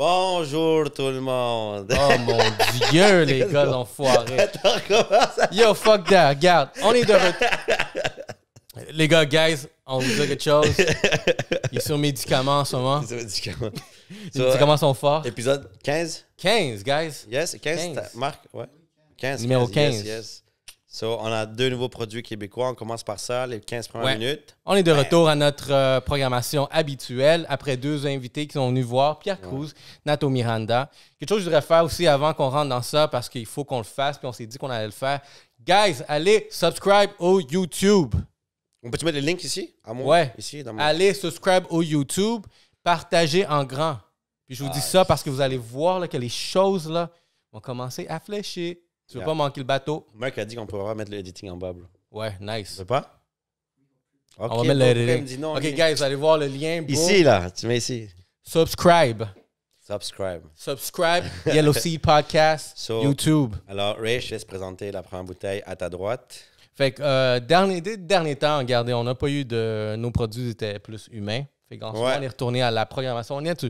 Bonjour tout le monde. Oh mon dieu, les gars ont foiré. Yo, fuck that. Regarde, on est de retour. les gars, guys, on vous dit quelque chose. Ils sont médicaments en ce moment. Ils sont médicaments. Les médicaments sont forts. Épisode 15. 15, guys. Yes, 15. Marc, ouais. 15. Numéro 15. 15. Yes, yes. So, on a deux nouveaux produits québécois. On commence par ça, les 15 premières minutes. On est de ben, retour à notre euh, programmation habituelle après deux invités qui sont venus voir Pierre Cruz, Nato Miranda. Quelque chose que je voudrais faire aussi avant qu'on rentre dans ça parce qu'il faut qu'on le fasse, puis on s'est dit qu'on allait le faire. Guys, allez subscribe au YouTube. On peut-tu mettre le link ici? À moi? Ouais. Ici, Allez subscribe au YouTube, partagez en grand. Puis je vous dis ça parce que vous allez voir que les choses là, vont commencer à fléchir. Tu veux pas manquer le bateau? Mark a dit qu'on pourra mettre le editing en bas. Bro. Ouais, nice. Tu veux pas? Ok, on va mettre ok, guys, allez voir le lien. Ici, là, tu mets ici. Subscribe. Subscribe. Subscribe, Yellow Sea Podcast, YouTube. Alors, Ray, je te présenter la première bouteille à ta droite. Fait que, euh, dernier, dernier temps, regardez, on n'a pas eu de. Nos produits étaient plus humains. Fait qu'en on est retourné à la programmation. On est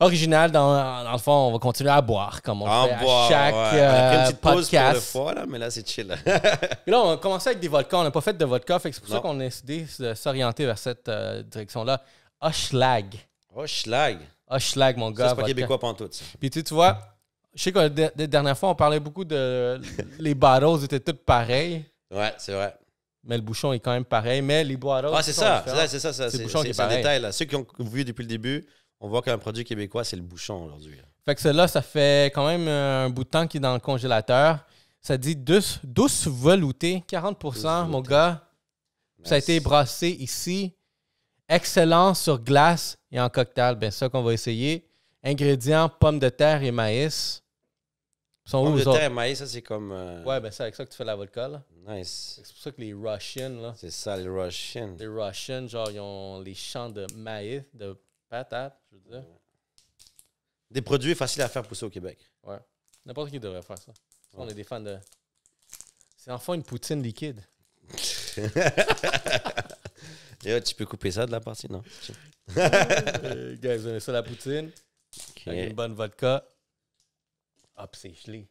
original. Dans, le fond, on va continuer à boire, comme on fait à chaque ouais. on a euh, podcast. Pour mais là, c'est chill. Puis là, on a commencé avec des vodkas. On n'a pas fait de vodka. c'est pour ça qu'on a décidé de s'orienter vers cette euh, direction-là. Oshlag. Oshlag. mon gars. c'est pas québécois pantoute. Puis tu, tu vois, je sais que la dernière fois, on parlait beaucoup de les Ils étaient tous pareils. Ouais, c'est vrai mais le bouchon est quand même pareil. Mais les bois Ah, c'est ça, c'est ça, c'est ça. C'est par détail. Ceux qui ont vu depuis le début, on voit qu'un produit québécois, c'est le bouchon aujourd'hui. Fait que cela, ça fait quand même euh, un bout de temps qu'il est dans le congélateur. Ça dit douce, douce velouté, 40 mon gars. Ça a été brassé ici. Excellent sur glace et en cocktail. Bien, ça qu'on va essayer. Ingrédients pommes de terre et maïs sont où, terre autres? ça, c'est comme. Euh, ouais, ben c'est avec ça que tu fais la vodka, là. Nice. C'est pour ça que les Russians, là, C'est ça, les Russians. les Russians, genre, ils ont les champs de maïs, de patates, je veux dire. Des produits faciles à faire pousser au Québec. Ouais. N'importe qui devrait faire ça. On est des fans de. C'est enfin une poutine liquide. Et tu peux couper ça de la partie, non? guys, vous aimez ça la poutine? Avec une bonne vodka hop, ah, c'est gelé.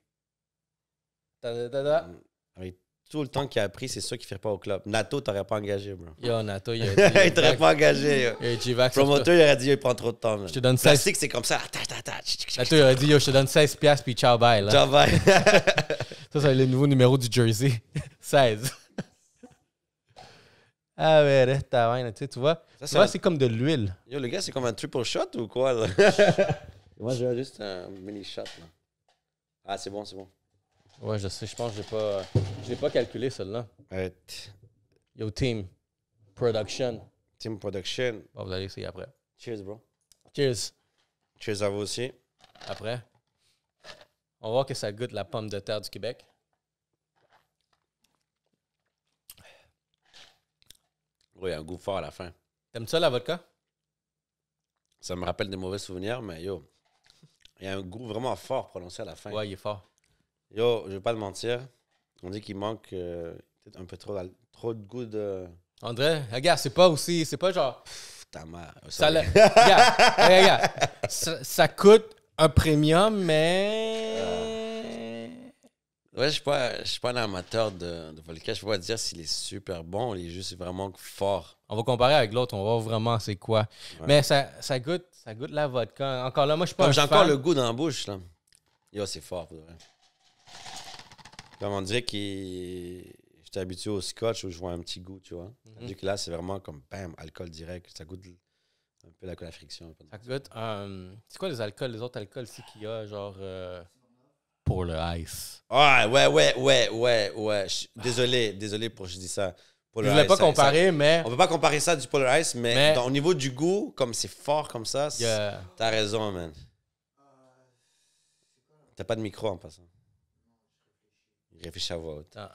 Ta mm. tout le temps qu'il a pris, c'est ça qu'il fait pas au club. Nato, t'aurais pas engagé, bro. Yo, Nato, il, il t'aurait pas engagé. Le promoteur, il aurait dit, il prend trop de temps. Je te donne 16. que c'est comme ça. Nato, il aurait dit, yo, je te donne 16 piastres, puis ciao, bye. Là. Ciao, bye. ça, c'est le nouveau numéro du jersey. 16. Ah ouais, reste tu sais, tu vois. Ça, c'est comme de l'huile. Yo, le gars, c'est comme un triple shot ou quoi, là? Moi, j'ai juste un mini shot, là. Ah, c'est bon, c'est bon. Ouais, je sais, je pense que je pas, j'ai pas calculé celle-là. Yo, Team Production. Team Production. Bon, vous allez essayer après. Cheers, bro. Cheers. Cheers à vous aussi. Après. On va voir que ça goûte la pomme de terre du Québec. Oui, un goût fort à la fin. T'aimes ça la vodka? Ça me rappelle des mauvais souvenirs, mais yo, il y a un goût vraiment fort prononcé à la fin. Ouais, il est fort. Yo, je vais pas te mentir. On dit qu'il manque euh, peut-être un peu trop, trop de goût de. André, regarde, c'est pas aussi. C'est pas genre. Pfff, ta mère. Oh, ça, regarde, regarde, Ça, coûte un premium, mais. Ah. Ouais, je suis pas, suis pas un amateur de, de vodka. Je peux pas dire s'il est super bon, il est juste vraiment fort. On va comparer avec l'autre, on va voir vraiment c'est quoi. Mais ça, goûte, ça goûte la vodka. Encore là, moi je suis pas. J'ai encore le goût dans la bouche là. c'est fort. comment Comme on dirait j'étais habitué au scotch où je vois un petit goût, tu vois. Mm que là, c'est vraiment comme bam, alcool direct. Ça goûte un peu la, la friction. Ça goûte. Euh, c'est quoi les alcools, les autres alcools ici qu'il y a, genre. Euh, pour le ice. Ouais, ouais, ouais, ouais, ouais, ouais. Désolé, désolé pour que je dis ça. Je ne voulais pas comparer, mais On peut pas comparer ça du Polar Ice, mais, au niveau du goût, comme c'est fort comme ça, t'as raison, man. T'as pas de micro en passant. Réfléchis à voix haute. Ah.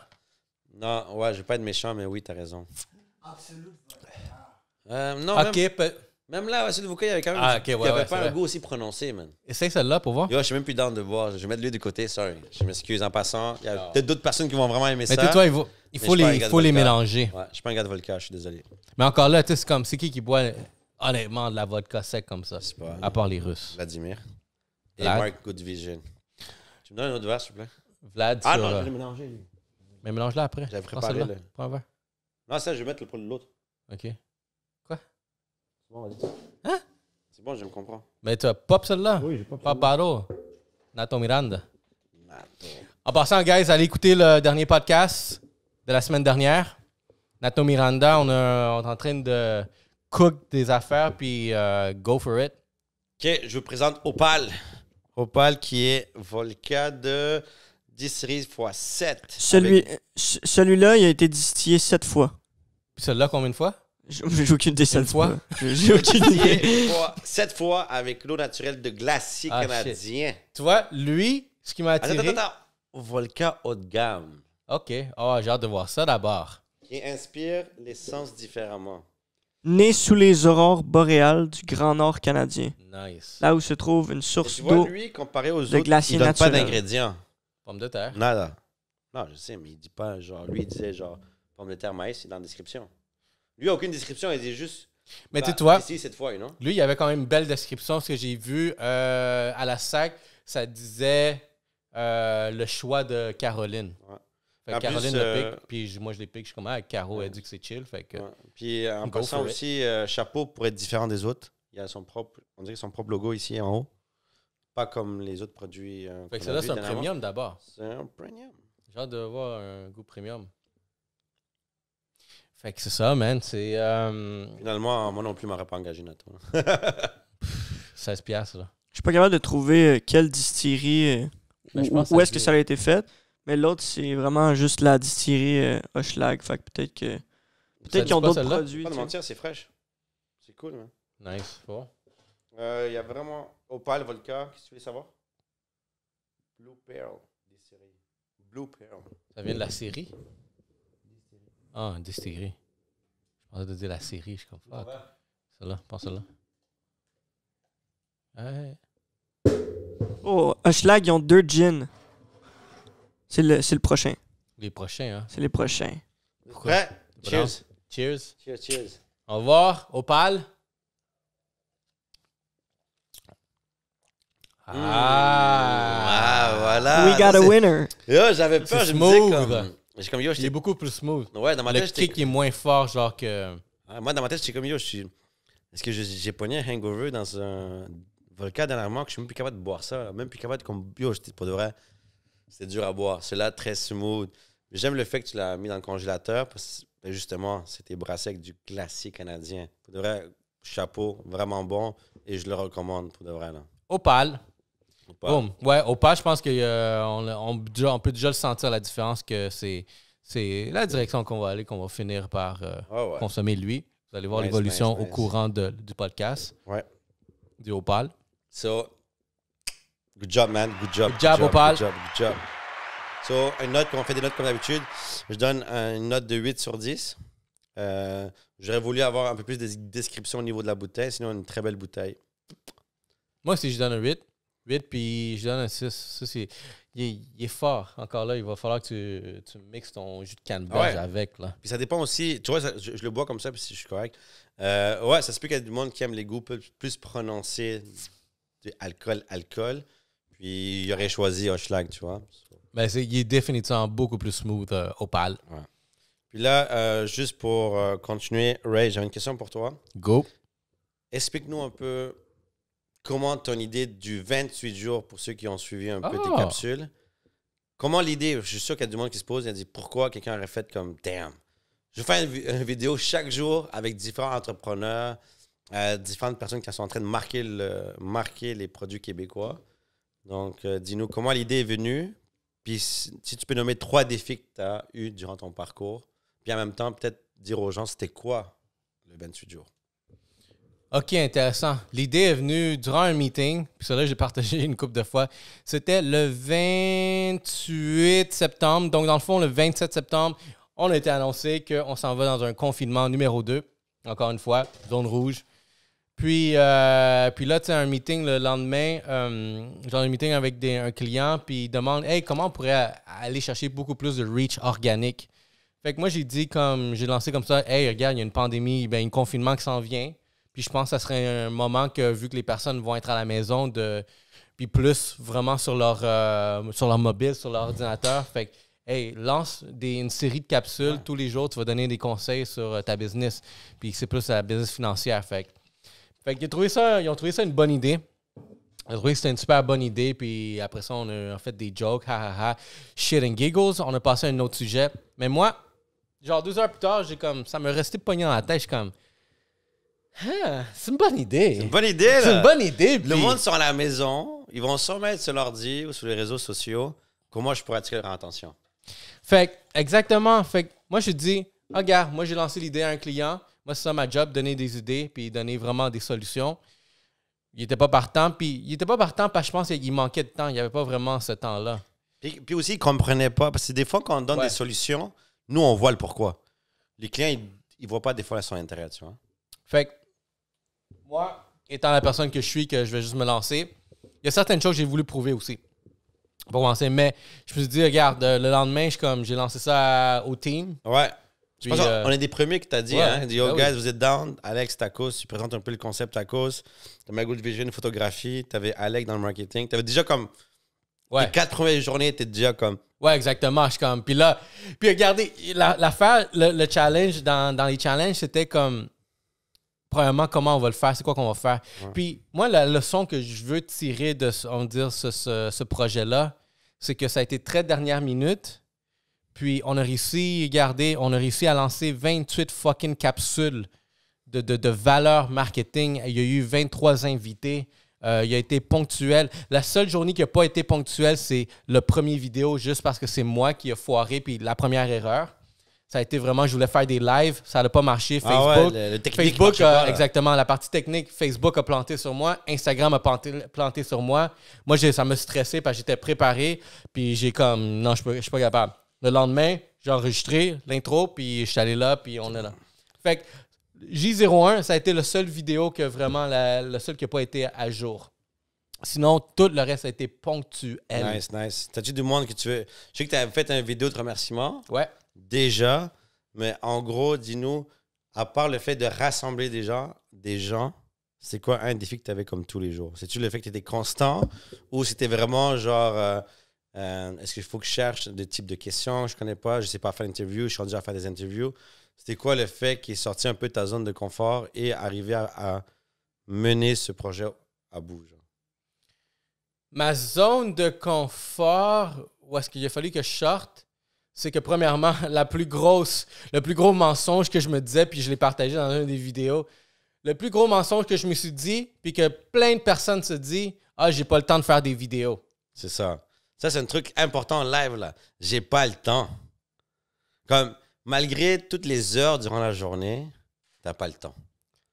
Non, ouais, je vais pas être méchant, mais oui, t'as raison. Absolument. Euh, non, même là, Vassil Vuka, il y avait quand même. Ah, il avait pas un goût aussi prononcé, man. Essaye celle-là pour voir. Yo, je suis même plus dans de bois. Je vais mettre lui de côté, sorry. Je m'excuse en passant. Il y a peut-être d'autres personnes qui vont vraiment aimer ça. Mais toi, il faut, les, il faut les mélanger. Ouais, je suis pas un gars de vodka, je suis désolé. Mais encore là, tu sais, c'est comme, c'est qui qui boit honnêtement de la vodka sec comme ça pas, À part les Russes. Vladimir. Et Mark Goodvision. Tu me donnes un autre verre, s'il te plaît Vlad, Ah non, je euh, vais le mélanger. Mais mélange le après. J'avais préparé le. Prends un Non, ça, je vais mettre le pour l'autre. OK. Hein? C'est bon, je me comprends. Mais tu as pop celle-là? Oui, j'ai pop. Paparo. Nato Miranda. Nato. En passant, guys, allez écouter le dernier podcast de la semaine dernière. Nato Miranda, on, est en train de cook des affaires, puis euh, go for it. OK, je vous présente Opal. Opal qui est Volca de 10 x 7. Celui, euh, Celui-là, il a été distillé 7 fois. celui-là, combien de fois? Je ne joue qu'une des sept fois. J'ai aucune idée. Sept fois avec l'eau naturelle de glacier ah, canadien. Tu vois, lui, ce qui m'a attiré... Attends, attends, attends. Volcan haut de gamme. OK. Oh, j'ai hâte de voir ça d'abord. Qui inspire les sens différemment. Né sous les aurores boréales du Grand Nord canadien. Nice. Là où se trouve une source d'eau lui, comparé aux autres, il donne pas d'ingrédients. Pomme de terre. Non, Non, je sais, mais il dit pas genre... Lui, il disait genre pomme de terre, maïs, c'est dans la description. Lui, a aucune description, il dit juste. Mais bah, toi, ici, cette fois, lui, il avait quand même une belle description. Ce que j'ai vu euh, à la SAC, ça disait euh, le choix de Caroline. Caroline le euh, pique, puis moi je les pique, je suis comme, ah, Caro, elle dit que c'est chill. Fait que, Puis en passant aussi, chapeau pour être différent des autres. Il a son propre, on dirait son propre logo ici en haut. Pas comme les autres produits. ça, c'est un premium d'abord. C'est un premium. J'ai hâte de voir un goût premium. Fait que c'est ça, man. C'est. Euh, Finalement, moi non plus, m'aurais pas engagé tout. 16 piastres, là. Je suis pas capable de trouver euh, quelle distillerie, euh, ben, où, est-ce que ça a été fait. Mais l'autre, c'est vraiment juste la distillerie euh, Fait que peut-être que peut-être qu'ils ont d'autres produits. Pas de mentir, c'est fraîche. C'est cool, man. Nice. Il y a vraiment Opal, Volca, qu'est-ce que tu voulais savoir? Blue Pearl, des séries. Blue Pearl. Ça vient de la série. Ah, un distillerie. Je pensais de dire la série, je suis comme fuck. Celle-là, pas celle-là. Oh, Hushlag, ils ont deux jeans. C'est le, c'est le prochain. Les prochains, hein? C'est les prochains. Pourquoi? Cheers. Cheers. Cheers, cheers. Au revoir, Opal. Hmm. Ah. ah, voilà. We got a winner. Yo, j'avais peur, je me disais comme c'est comme yo, Il est beaucoup plus smooth. Ouais, dans ma tête, le kick est moins fort, genre que. Ah, moi, dans ma tête, j'étais comme yo, je suis. Est-ce que j'ai pogné un hangover dans un volcan dernièrement que je suis même plus capable de boire ça, même plus capable de comme yo, j'étais pas de vrai. C'était dur à boire. Celui-là, très smooth. J'aime le fait que tu l'as mis dans le congélateur parce que ben, justement, c'était brassé avec du glacier canadien. Pour de vrai, chapeau, vraiment bon et je le recommande pour de vrai. Là. Opal, Ouais, au pas, je pense qu'on euh, on, peut déjà le sentir la différence que c'est la direction qu'on va aller, qu'on va finir par euh, ah consommer lui. Vous allez voir l'évolution au courant du podcast. Ouais. Du Opal. So, good job, man. Good job. Good job, Opal. Good job, good job. So, une note, on fait des notes comme d'habitude. Je donne une note de 8 sur 10. Euh, j'aurais voulu avoir un peu plus de description au niveau de la bouteille, sinon une très belle bouteille. Moi aussi, je donne un 8. 8, puis je donne un 6. Ça, c'est, il, est fort. Encore là, il va falloir que tu, tu mixes ton jus de canneberge avec. Là. Puis ça dépend aussi. Tu vois, je, le bois comme ça, puis si je suis correct. Euh, ouais, ça se peut qu'il y ait du monde qui aime les goûts plus, plus prononcés d'alcool alcool, alcool. Puis il aurait choisi schlag tu vois. Mais c'est il est définitivement beaucoup plus smooth euh, opal. Puis là, euh, juste pour continuer, Ray, j'ai une question pour toi. Go. Explique-nous un peu comment ton idée du 28 jours, pour ceux qui ont suivi un peu tes ah! capsules, comment l'idée, je suis sûr qu'il y a du monde qui se pose, il a dit pourquoi quelqu'un aurait fait comme damn. Je fais une, une vidéo chaque jour avec différents entrepreneurs, euh, différentes personnes qui sont en train de marquer, le, les produits québécois. Donc, euh, dis-nous comment l'idée est venue, puis si, si tu peux nommer trois défis que tu as eus durant ton parcours, puis en même temps, peut-être dire aux gens c'était quoi le 28 jours. OK, intéressant. L'idée est venue durant un meeting, puis ça là, j'ai partagé une couple de fois. C'était le 28 septembre. Donc, dans le fond, le 27 septembre, on a été annoncé qu'on s'en va dans un confinement numéro 2. Encore une fois, zone rouge. Puis, euh, puis là, tu as un meeting le lendemain, euh, genre un meeting avec des, un client, puis il demande Hey, comment on pourrait aller chercher beaucoup plus de reach organique Fait que moi, j'ai dit, comme j'ai lancé comme ça Hey, regarde, il y a une pandémie, ben, un confinement qui s'en vient puis je pense que ça serait un moment que, vu que les personnes vont être à la maison, de puis plus vraiment sur leur, euh, sur leur mobile, sur leur ordinateur. Fait que, hey, lance des, une série de capsules tous les jours, tu vas donner des conseils sur euh, ta business. Puis c'est plus la business financière. Fait, fait qu'ils ont trouvé ça, ils ont trouvé ça une bonne idée. J'ai trouvé que c'était une super bonne idée. Puis après ça, on a fait des jokes, ha ha shit and giggles. On a passé à un autre sujet. Mais moi, genre deux heures plus tard, j'ai comme, ça me restait pogné dans la tête. Je suis comme, ah, c'est une bonne idée. C'est une bonne idée. C'est une bonne idée. Le monde sont à la maison, ils vont se mettre sur l'ordi ou sur les réseaux sociaux. Comment je pourrais attirer leur attention? Fait exactement. Fait moi, je dis, regarde, ah, moi, j'ai lancé l'idée à un client. Moi, c'est ça ma job, donner des idées puis donner vraiment des solutions. Il n'était pas partant, puis il n'était pas partant parce que je pense qu'il manquait de temps. Il n'y avait pas vraiment ce temps-là. Puis, puis, aussi, il ne comprenait pas. Parce que des fois, quand on donne des solutions, nous, on voit le pourquoi. Les clients, ils ne voient pas des fois son intérêt, tu vois. Fait étant la personne que je suis, que je vais juste me lancer, il y a certaines choses que j'ai voulu prouver aussi. Pour commencer. mais je me suis dit, regarde, euh, le lendemain, je, comme, j'ai lancé ça au team. Ouais. on euh, est des premiers qui t'a dit, hein, dit, oh, ben guys, vous êtes down. Alex Tacos, tu présentes un peu le concept Tacos. T'as de Vision, photographie. T'avais Alex dans le marketing. T'avais déjà comme. Ouais. Les quatre premières journées, t'es déjà comme. Ouais, exactement. Je comme. Puis là, puis regardez, l'affaire, le, challenge dans les challenges, c'était comme premièrement, comment on va le faire, c'est quoi qu'on va faire. Puis moi, la leçon que je veux tirer de dire, ce, projet-là, c'est que ça a été très dernière minute. Puis on a réussi, regardez, on a réussi à lancer 28 fucking capsules de, de, valeur marketing. Il y a eu 23 invités. Euh, il a été ponctuel. La seule journée qui n'a pas été ponctuelle, c'est le premier vidéo, juste parce que c'est moi qui ai foiré, puis la première erreur ça a été vraiment, je voulais faire des lives, ça n'a pas marché. Ah Facebook, Facebook exactement, la partie technique, Facebook a planté sur moi, Instagram a planté, sur moi. Moi, ça me stressé parce que j'étais préparé, puis j'ai comme, non, je ne suis pas capable. Le lendemain, j'ai enregistré l'intro, puis je suis allé là, puis on est là. Fait que J01, ça a été le seul vidéo que vraiment, le seul qui n'a pas été à jour. Sinon, tout le reste a été ponctuel. Nice, nice. T'as-tu du monde que tu veux. Je sais que tu fait une vidéo de remerciement. Ouais déjà, mais en gros, dis-nous, à part le fait de rassembler des gens, des gens, c'est quoi un défi que tu avais comme tous les jours? C'est-tu le fait que tu étais constant ou c'était vraiment genre, euh, euh, est-ce qu'il faut que je cherche des types de questions Je je connais pas, je sais pas faire interview, je suis rendu à faire des interviews? C'était quoi le fait qui est sorti un peu de ta zone de confort et arriver à, mener ce projet à bout? Ma zone de confort, où est-ce qu'il a fallu que je sorte, c'est que premièrement, la plus grosse, le plus gros mensonge que je me disais, puis je l'ai partagé dans une des vidéos, le plus gros mensonge que je me suis dit, puis que plein de personnes se disent, ah, j'ai pas le temps de faire des vidéos. C'est ça. Ça, c'est un truc important en live, là. J'ai pas le temps. Comme, malgré toutes les heures durant la journée, t'as pas le temps.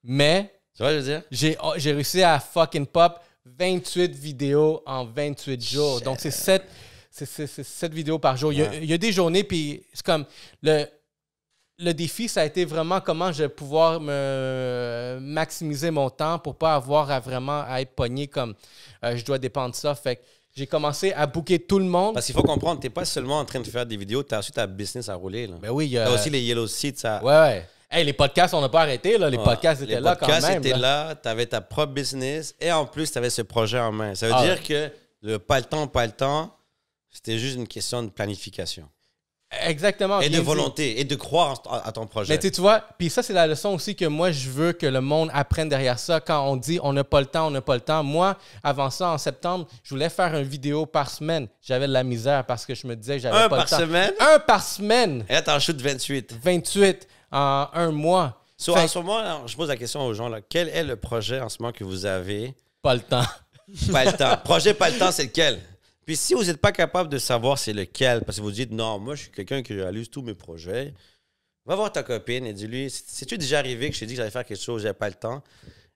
Mais. Tu vois, je veux dire? Oh, j'ai, réussi à fucking pop 28 vidéos en 28 jours. Donc, c'est 7 c'est sept vidéos par jour. Il y, a, des journées, puis c'est comme le, le défi, ça a été vraiment comment je vais pouvoir me maximiser mon temps pour pas avoir à vraiment être pogné comme euh, je dois dépendre de ça. Fait j'ai commencé à booker tout le monde. Parce qu'il faut comprendre, t'es pas seulement en train de faire des vidéos, tu as aussi ta business à rouler. Ben oui, il y a... aussi les Yellow Seats Ouais, les podcasts, on n'a pas arrêté. Les podcasts étaient là quand même. Les podcasts étaient là, tu avais ta propre business et en plus, tu avais ce projet en main. Ça veut ah dire que le pas le temps, pas le temps, c'était juste une question de planification. Exactement. Et de volonté et de croire à ton projet. Mais tu vois, puis ça, c'est la leçon aussi que moi, je veux que le monde apprenne derrière ça. Quand on dit on n'a pas le temps, on n'a pas le temps. Moi, avant ça, en septembre, je voulais faire une vidéo par semaine. J'avais de la misère parce que je me disais j'avais pas le temps. Un par semaine? Un par semaine! Et t'en chutes 28. 28 en un mois. Sur En ce moment, je pose la question aux gens, là, quel est le projet en ce moment que vous avez? Pas le temps. Pas le temps. projet pas le temps, c'est lequel? Puis si vous n'êtes pas capable de savoir c'est lequel, parce que vous dites non, moi je suis quelqu'un qui réalise tous mes projets, va voir ta copine et dis-lui, c'est-tu déjà arrivé que je t'ai dit que j'allais faire quelque chose, j'ai pas le temps?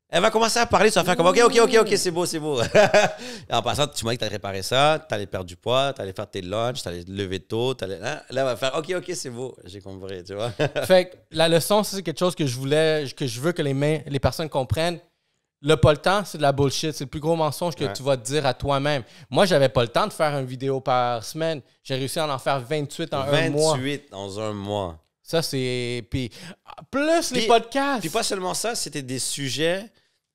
Elle va commencer à parler, ça, va faire comme OK, OK, OK, OK, c'est beau, c'est beau. en passant, tu m'as dit que tu allais réparer ça, tu allais perdre du poids, tu allais faire tes lunchs, tu allais lever tôt. Allais... Hein? Là, elle va faire OK, OK, c'est beau. J'ai compris, tu vois. fait la leçon, c'est quelque chose que je voulais, que je veux que les, mains, les personnes comprennent. Le pas le temps, c'est de la bullshit. C'est le plus gros mensonge que tu vas te dire à toi-même. Moi, j'avais pas le temps de faire une vidéo par semaine. J'ai réussi à en faire 28 en un mois. 28 dans un mois. Ça, c'est. Puis, plus les podcasts. Puis, pas seulement ça, c'était des sujets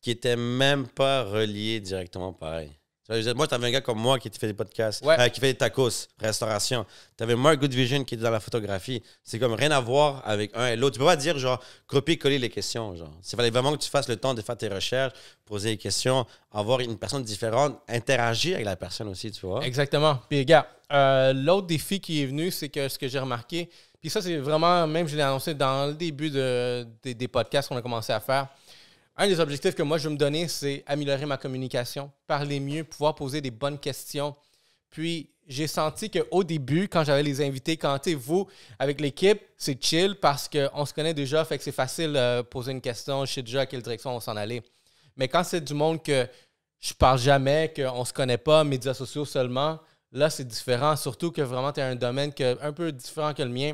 qui étaient même pas reliés directement pareil. Moi, avais un gars comme moi qui fait des podcasts, euh, qui fait des tacos, restauration. T'avais Mark Good Vision qui était dans la photographie. C'est comme rien à voir avec un et l'autre. Tu peux pas dire, genre, copier-coller les questions. Genre. Il fallait vraiment que tu fasses le temps de faire tes recherches, poser des questions, avoir une personne différente, interagir avec la personne aussi, tu vois. Exactement. Puis, gars, euh, l'autre défi qui est venu, c'est que ce que j'ai remarqué, puis ça, c'est vraiment, même je l'ai annoncé dans le début des podcasts qu'on a commencé à faire, un des objectifs que moi je me donner, c'est améliorer ma communication, parler mieux, pouvoir poser des bonnes questions. Puis j'ai senti qu'au début, quand j'avais les invités, quand vous avec l'équipe, c'est chill parce qu'on se connaît déjà, fait que c'est facile de euh, poser une question, je sais déjà à quelle direction on s'en allait. Mais quand c'est du monde que je parle jamais, qu'on se connaît pas, médias sociaux seulement, là c'est différent, surtout que vraiment tu as un domaine que, un peu différent que le mien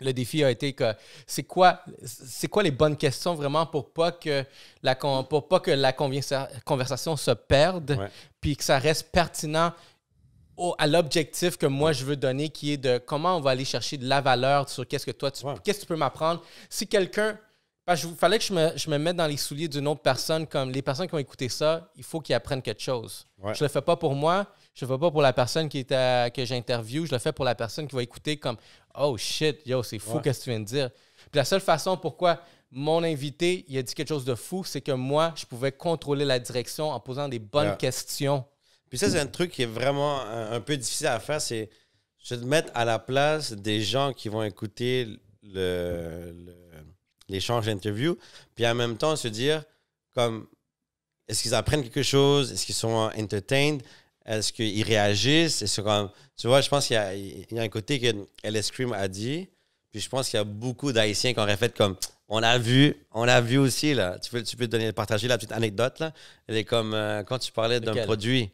le défi a été que c'est quoi c'est quoi les bonnes questions vraiment pour pas que la pour pas que la conversation se perde puis que ça reste pertinent à l'objectif que moi je veux donner qui est de comment on va aller chercher de la valeur sur qu'est-ce que toi tu, qu'est-ce que tu peux m'apprendre si quelqu'un parce fallait que je me, je mette dans les souliers d'une autre personne, comme les personnes qui ont écouté ça, il faut qu'ils apprennent quelque chose. Je le fais pas pour moi, je le fais pas pour la personne qui que j'interviewe, je le fais pour la personne qui va écouter comme Oh shit, yo, c'est fou, ce que tu viens de dire? Puis la seule façon pourquoi mon invité, il a dit quelque chose de fou, c'est que moi, je pouvais contrôler la direction en posant des bonnes questions. Puis ça, c'est un truc qui est vraiment un, peu difficile à faire, c'est se mettre à la place des gens qui vont écouter l'échange d'interview, puis en même temps se dire comme est-ce qu'ils apprennent quelque chose, est-ce qu'ils sont entertained, est-ce qu'ils réagissent? tu vois, je pense qu'il y, y, a un côté que LS Cream a dit, puis je pense qu'il y a beaucoup d'Haïtiens qui auraient fait comme, on a vu, on a vu aussi, là. Tu peux, tu peux donner, partager la petite anecdote, là. Elle est comme, euh, quand tu parlais d'un produit,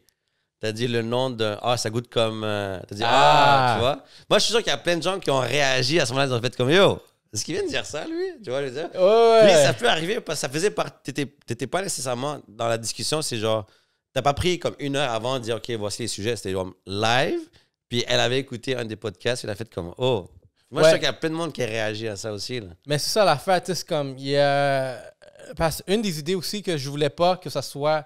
t'as dit le nom de ah, ça goûte comme, tu euh, t'as dit, ah, ah. tu vois. Moi, je suis sûr qu'il y a plein de gens qui ont réagi à ce moment-là, ils ont fait comme, yo, est-ce qu'il vient de dire ça, lui? Tu vois, je veux dire? ça peut arriver parce que ça faisait partie. T'étais pas nécessairement dans la discussion, c'est genre, T'as pas pris comme une heure avant de dire, OK, voici les sujets. C'était live. Puis elle avait écouté un des podcasts. et Elle a fait comme, oh. Moi, je sais qu'il y a plein de monde qui a réagi à ça aussi. Mais c'est ça l'affaire. C'est comme, il y a. Parce une des idées aussi que je voulais pas que ça soit.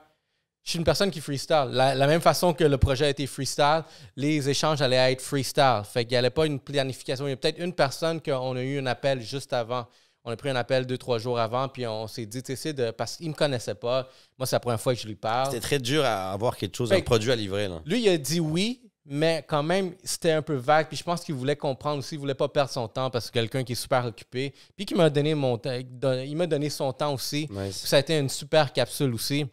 Je suis une personne qui freestyle. La, la même façon que le projet a été freestyle, les échanges allaient être freestyle. Fait qu'il n'y avait pas une planification. Il y a peut-être une personne qu'on a eu un appel juste avant on a pris un appel deux, trois jours avant, puis on s'est dit, tu sais, Parce qu'il me connaissait pas. Moi, c'est la première fois que je lui parle. C'était très dur à avoir quelque chose, un produit à livrer, là. Lui, il a dit oui, mais quand même, c'était un peu vague. Puis je pense qu'il voulait comprendre aussi, il voulait pas perdre son temps parce que quelqu'un qui est super occupé. Puis qui m'a donné mon il m'a donné son temps aussi. Ça a été une super capsule aussi.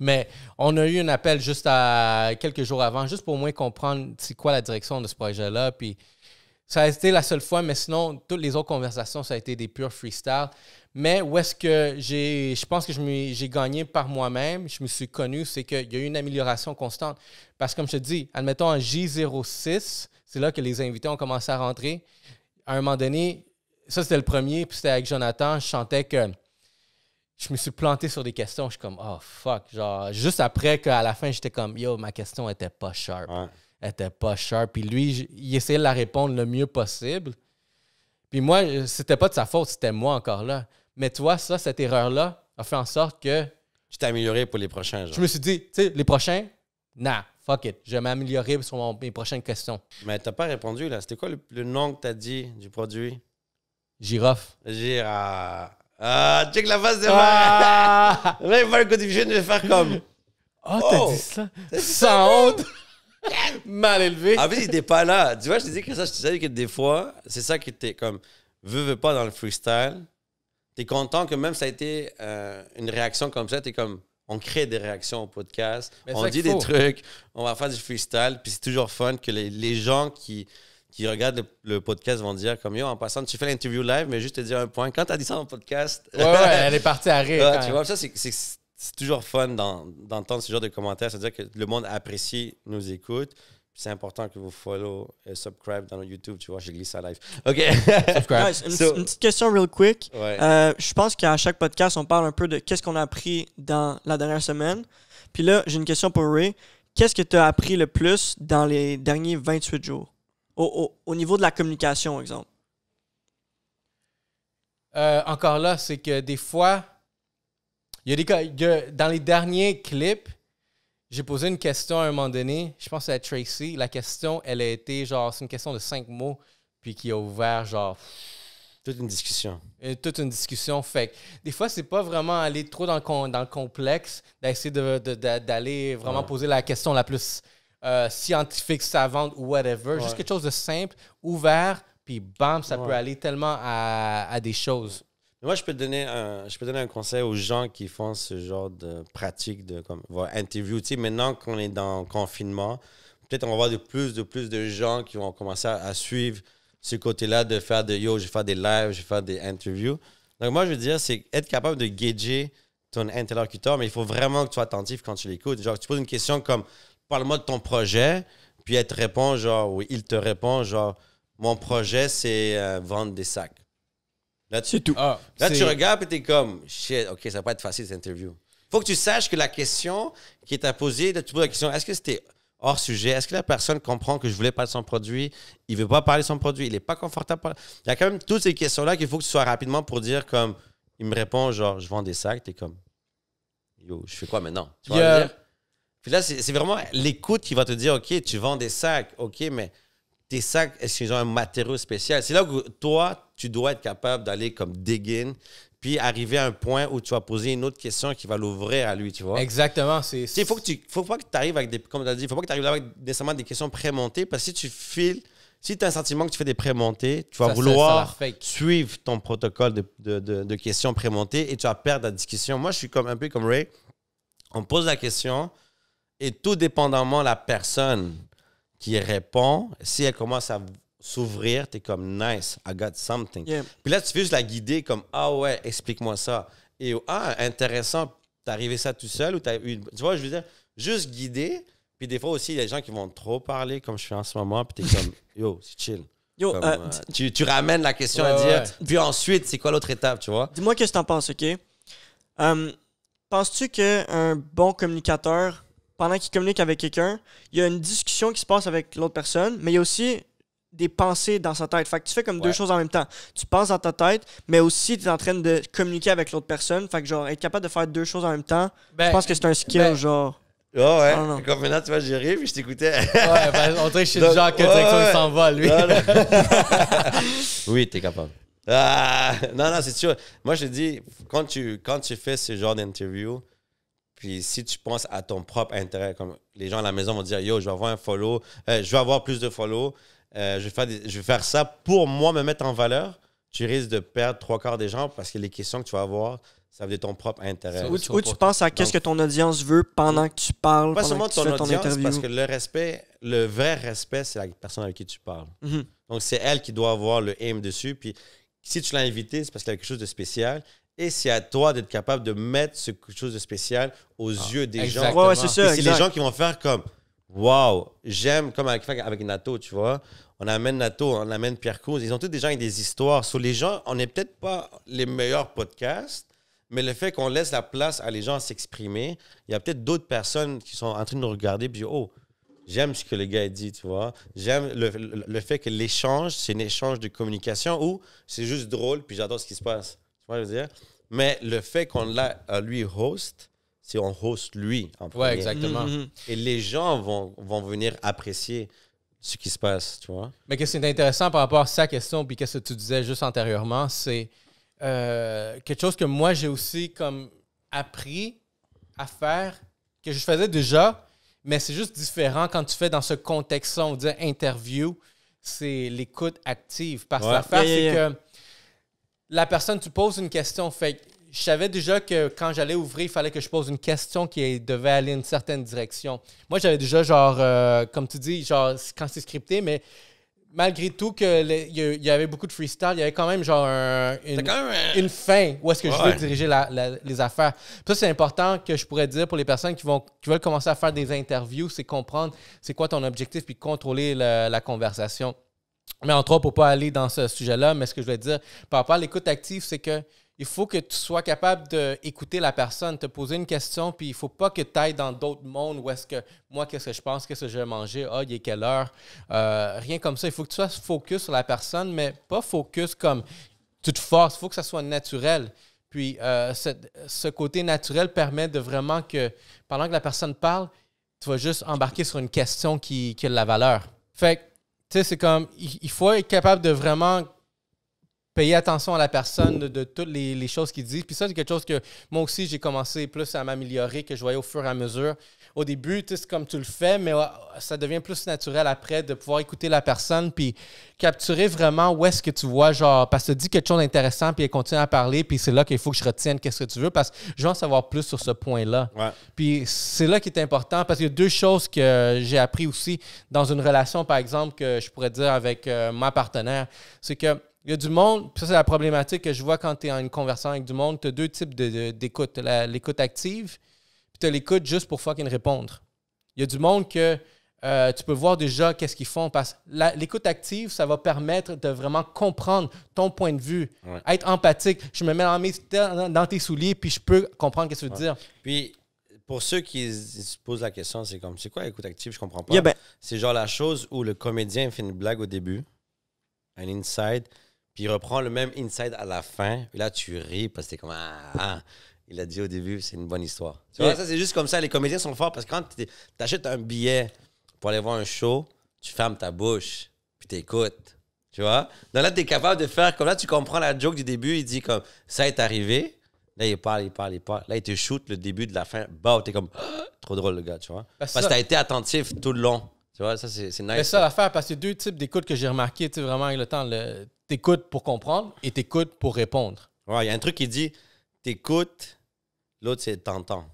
Mais on a eu un appel juste à quelques jours avant, juste pour au moins comprendre c'est quoi la direction de ce projet-là, puis ça a été la seule fois, mais sinon, toutes les autres conversations, ça a été des purs freestyle. Mais où est-ce que j'ai, je pense que j'ai gagné par moi-même, je me suis connu, c'est qu'il y a eu une amélioration constante. Parce que comme je te dis, admettons en J06, c'est là que les invités ont commencé à rentrer. À un moment donné, ça c'était le premier, puis c'était avec Jonathan, je chantais que je me suis planté sur des questions. Je suis comme, oh fuck. Genre, juste après qu'à la fin, j'étais comme, yo, ma question était pas sharp était pas sharp. Puis lui, il essayait de la répondre le mieux possible. Puis moi, c'était pas de sa faute, c'était moi encore là. Mais toi, ça, cette erreur-là a fait en sorte que. je t'es amélioré pour les prochains. Je me suis dit, tu sais, les prochains, nah, fuck it, je vais m'améliorer sur mes prochaines questions. Mais t'as pas répondu là. C'était quoi le, nom que t'as dit du produit Giraffe. Giraffe. Ah, check la face de ah! Là, il va le codifier, je vais faire comme. Oh, oh t'as dit ça? Sans honte! Mal élevé. En fait, il n'était pas là. Tu vois, je te dis que ça, je te savais que des fois, c'est ça qui était comme, veux, veux pas dans le freestyle. tu es content que même ça a été euh, une réaction comme ça, tu es comme, on crée des réactions au podcast, on dit des trucs, on va faire du freestyle, puis c'est toujours fun que les, les gens qui qui regardent le, podcast vont dire comme yo en passant tu fais l'interview live mais juste te dire un point quand t'as dit ça le podcast ouais, ouais elle est partie à rire tu vois ça c'est c'est toujours fun d'entendre ce genre de commentaires. C'est-à-dire que le monde apprécie, nous écoute. C'est important que vous follow et euh, subscribe dans notre YouTube. Tu vois, j'ai glissé à live. OK. subscribe. Une, petite question real quick. Euh, je pense qu'à chaque podcast, on parle un peu de qu'est-ce qu'on a appris dans la dernière semaine. Puis là, j'ai une question pour Ray. Qu'est-ce que tu as appris le plus dans les derniers 28 jours au, niveau de la communication, exemple? Euh, encore là, c'est que des fois, il y dans les derniers clips, j'ai posé une question à un moment donné. Je pense à Tracy. La question, elle a été genre, c'est une question de cinq mots, puis qui a ouvert genre. Toute une discussion. Euh, toute une discussion. Fait des fois, c'est pas vraiment aller trop dans le, complexe, d'essayer d'aller vraiment poser la question la plus euh, scientifique, savante ou whatever. Juste quelque chose de simple, ouvert, puis bam, ça peut aller tellement à des choses. Moi, je peux, donner un, je peux donner un conseil aux gens qui font ce genre de pratique de comme, interview. maintenant qu'on est dans confinement, peut-être on va avoir de plus, de plus de gens qui vont commencer à, suivre ce côté-là de faire de yo, je vais faire des lives, je vais faire des interviews. Donc, moi, je veux dire, c'est être capable de gager ton interlocuteur, mais il faut vraiment que tu sois attentif quand tu l'écoutes. Genre, tu poses une question comme parle-moi de ton projet, puis elle te répond, genre, oui, il te répond, genre, mon projet, c'est euh, vendre des sacs. Ah, là, tu, tout. là, tu regardes et es comme, shit, OK, ça va pas être facile cette interview. Faut que tu saches que la question qui est à poser, là, tu poses la question, est-ce que c'était hors sujet? Est-ce que la personne comprend que je voulais pas de son produit? Il veut pas parler de son produit, il est pas confortable. Il y a quand même toutes ces questions-là qu'il faut que tu sois rapidement pour dire comme, il me répond genre, je vends des sacs, tu es comme, yo, je fais quoi maintenant? Tu vois dire? Puis là, c'est vraiment l'écoute qui va te dire, OK, tu vends des sacs, OK, mais tes sacs, est-ce qu'ils ont un matériau spécial? C'est là que toi, tu dois être capable d'aller comme dig in, puis arriver à un point où tu vas poser une autre question qui va l'ouvrir à lui, tu vois. Exactement. C'est... Il faut, que tu, faut pas que tu arrives avec des. Comme as dit, faut pas que tu arrives avec nécessairement des questions prémontées, parce que si tu files. Si tu as un sentiment que tu fais des prémontées, tu vas vouloir suivre ton protocole de, de, de, de questions prémontées et tu vas perdre la discussion. Moi, je suis comme un peu comme Ray. On pose la question et tout dépendamment la personne qui répond, si elle commence à s'ouvrir, t'es comme nice, I got something. Puis là, tu fais juste la guider comme ah ouais, explique-moi ça. Et ah, intéressant, t'as arrivé ça tout seul ou t'as eu. Tu vois, je veux dire, juste guider. Puis des fois aussi, il y a des gens qui vont trop parler comme je fais en ce moment, puis t'es comme yo, c'est chill. Yo, euh, euh, tu, ramènes la question à dire. Puis ensuite, c'est quoi l'autre étape, tu vois? Dis-moi que ce que t'en penses, OK? Hum, penses-tu qu'un bon communicateur, pendant qu'il communique avec quelqu'un, il y a une discussion qui se passe avec l'autre personne, mais il y a aussi des pensées dans sa tête. Fait que tu fais comme deux choses en même temps. Tu penses dans ta tête, mais aussi tu es en train de communiquer avec l'autre personne. Fait que genre, être capable de faire deux choses en même temps, je ben, pense que c'est un skill, ben, genre. Oh ouais, ah, comme maintenant, tu vas gérer, puis je t'écoutais. ouais, ben, on dirait que je suis le genre que s'en va, lui. oui, t'es capable. Ah, non, non, c'est sûr. Moi, je te dis, quand tu, quand tu fais ce genre d'interview, puis si tu penses à ton propre intérêt, comme les gens à la maison vont dire, yo, je vais avoir un follow, euh, je vais avoir plus de follow, euh, je, vais faire ça pour moi me mettre en valeur, tu risques de perdre trois quarts des gens parce que les questions que tu vas avoir, ça veut dire ton propre intérêt. Ou, tu, penses à qu'est-ce que ton audience veut pendant que tu parles. Pas seulement ton parce que le respect, le vrai respect, c'est la personne avec qui tu parles. Mhm. Donc, c'est elle qui doit avoir le aim dessus. Puis, si tu l'as invité, c'est parce qu'il a quelque chose de spécial. Et c'est à toi d'être capable de mettre ce quelque chose de spécial aux ah, yeux des gens. Ouais, c'est les gens qui vont faire comme Waouh, j'aime, comme avec, avec Nato, tu vois on amène Nato, on amène Pierre Cause. Ils ont tous des gens avec des histoires. Sur les gens, on n'est peut-être pas les meilleurs podcasts, mais le fait qu'on laisse la place à les gens s'exprimer, il y a peut-être d'autres personnes qui sont en train de nous regarder puis oh, j'aime ce que le gars dit, tu vois. J'aime le, fait que l'échange, c'est un échange de communication ou c'est juste drôle puis j'adore ce qui se passe. Tu vois, je veux dire. Mais le fait qu'on l'a lui host, c'est on host lui en premier. Ouais, exactement. Mhm. Et les gens vont, vont venir apprécier ce qui se passe, tu vois. Mais qu'est-ce qui est intéressant par rapport à sa question, puis qu'est-ce que tu disais juste antérieurement, c'est euh, quelque chose que moi j'ai aussi comme appris à faire, que je faisais déjà, mais c'est juste différent quand tu fais dans ce contexte-là, on dit interview, c'est l'écoute active. Parce que l'affaire, c'est que la personne, tu poses une question, fait je savais déjà que quand j'allais ouvrir, il fallait que je pose une question qui devait aller une certaine direction. Moi, j'avais déjà, genre, euh, comme tu dis, genre, quand c'est scripté, mais malgré tout, il y avait beaucoup de freestyle, il y avait quand même, genre, une, fin où est-ce que je veux diriger les affaires. ça, c'est important que je pourrais dire pour les personnes qui, vont, veulent commencer à faire des interviews, c'est comprendre c'est quoi ton objectif puis contrôler la, conversation. Mais entre autres, pour ne pas aller dans ce sujet-là, mais ce que je voulais dire par rapport à l'écoute active, c'est que il faut que tu sois capable d'écouter la personne, te poser une question, puis il ne faut pas que tu ailles dans d'autres mondes où est-ce que moi, qu'est-ce que je pense, qu'est-ce que je vais manger, ah, il est quelle heure, euh, rien comme ça. Il faut que tu sois focus sur la personne, mais pas focus comme tu te forces, il faut que ça soit naturel. Puis euh, ce, côté naturel permet de vraiment que pendant que la personne parle, tu vas juste embarquer sur une question qui, a de la valeur. Fait que, tu sais, c'est comme, il faut être capable de vraiment payer attention à la personne, de, toutes les, choses qu'il dit. Puis ça, c'est quelque chose que moi aussi, j'ai commencé plus à m'améliorer, que je voyais au fur et à mesure. Au début, c'est comme tu le fais, mais ça devient plus naturel après de pouvoir écouter la personne puis capturer vraiment où est-ce que tu vois, genre, parce que tu dis quelque chose d'intéressant puis elle continue à parler, puis c'est là qu'il faut que je retienne qu'est-ce que tu veux parce que je veux en savoir plus sur ce point-là. Puis c'est là qui est important parce qu'il y a deux choses que j'ai appris aussi dans une relation, par exemple, que je pourrais dire avec euh, ma partenaire. C'est que il y a du monde, ça c'est la problématique que je vois quand tu es en conversation avec du monde, tu as deux types d'écoute. De, as l'écoute active, puis tu as l'écoute juste pour fucking répondre. Il y a du monde que euh, tu peux voir déjà qu'est-ce qu'ils font parce que l'écoute active, ça va permettre de vraiment comprendre ton point de vue, être empathique. Je me mets dans, dans tes souliers, puis je peux comprendre ce que tu veux dire. Puis pour ceux qui se posent la question, c'est comme c'est quoi l'écoute active, je comprends pas. Ben c'est genre la chose où le comédien fait une blague au début, un inside, puis il reprend le même inside à la fin. Et là, tu ris parce que t'es comme ah, ah, il a dit au début, c'est une bonne histoire. Tu vois, ça, c'est juste comme ça. Les comédiens sont forts parce que quand t'achètes un billet pour aller voir un show, tu fermes ta bouche, puis t'écoutes. Tu vois? Donc là, t'es capable de faire comme là, tu comprends la joke du début. Il dit comme ça est arrivé. Là, il parle, il parle, il parle. Là, il te shoot le début de la fin. Bah, t'es comme ah, trop drôle, le gars, tu vois? Parce, que t'as été attentif tout le long. Tu vois, ça, c'est nice. C'est ça l'affaire, parce que deux types d'écoute que j'ai remarqué, tu sais, vraiment avec le temps. Le, t'écoutes pour comprendre et t'écoutes pour répondre. Ouais, il y a un truc qui dit t'écoutes, l'autre c'est t'entends.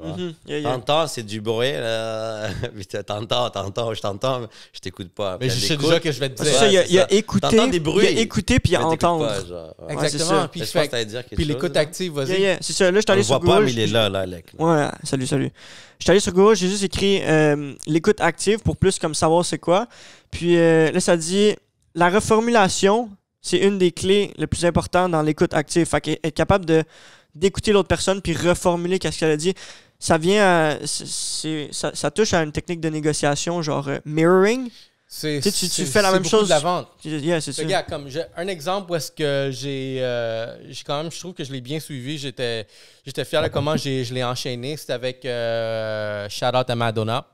Mm-hmm. T'entends, c'est du bruit. Là. t'entends, t'entends, je t'entends, mais je t'écoute pas. Mais je sais déjà que je vais te dire. il y, a, écouter, il y a écouter puis entendre. y a entendre. Exactement. puis, puis l'écoute active, vas-y. c'est ça. Là, je t'allais sur Google. vois pas, mais il est là, là, Ouais, salut, salut. Je suis allé sur Google, j'ai juste écrit euh, l'écoute active pour plus comme savoir c'est quoi. Puis euh, là, ça dit la reformulation, c'est une des clés les plus importantes dans l'écoute active. Fait être capable de, d'écouter l'autre personne puis reformuler qu'est-ce qu'elle a dit. Ça vient à, c'est, ça, touche à une technique de négociation genre euh, mirroring. C'est, tu, fais la même chose. de la vente. c'est comme un exemple où est-ce que j'ai, euh, j'ai quand même, je trouve que je l'ai bien suivi. J'étais, j'étais fier de comment je l'ai enchaîné. C'était avec charlotte euh, Shout Out à Madonna.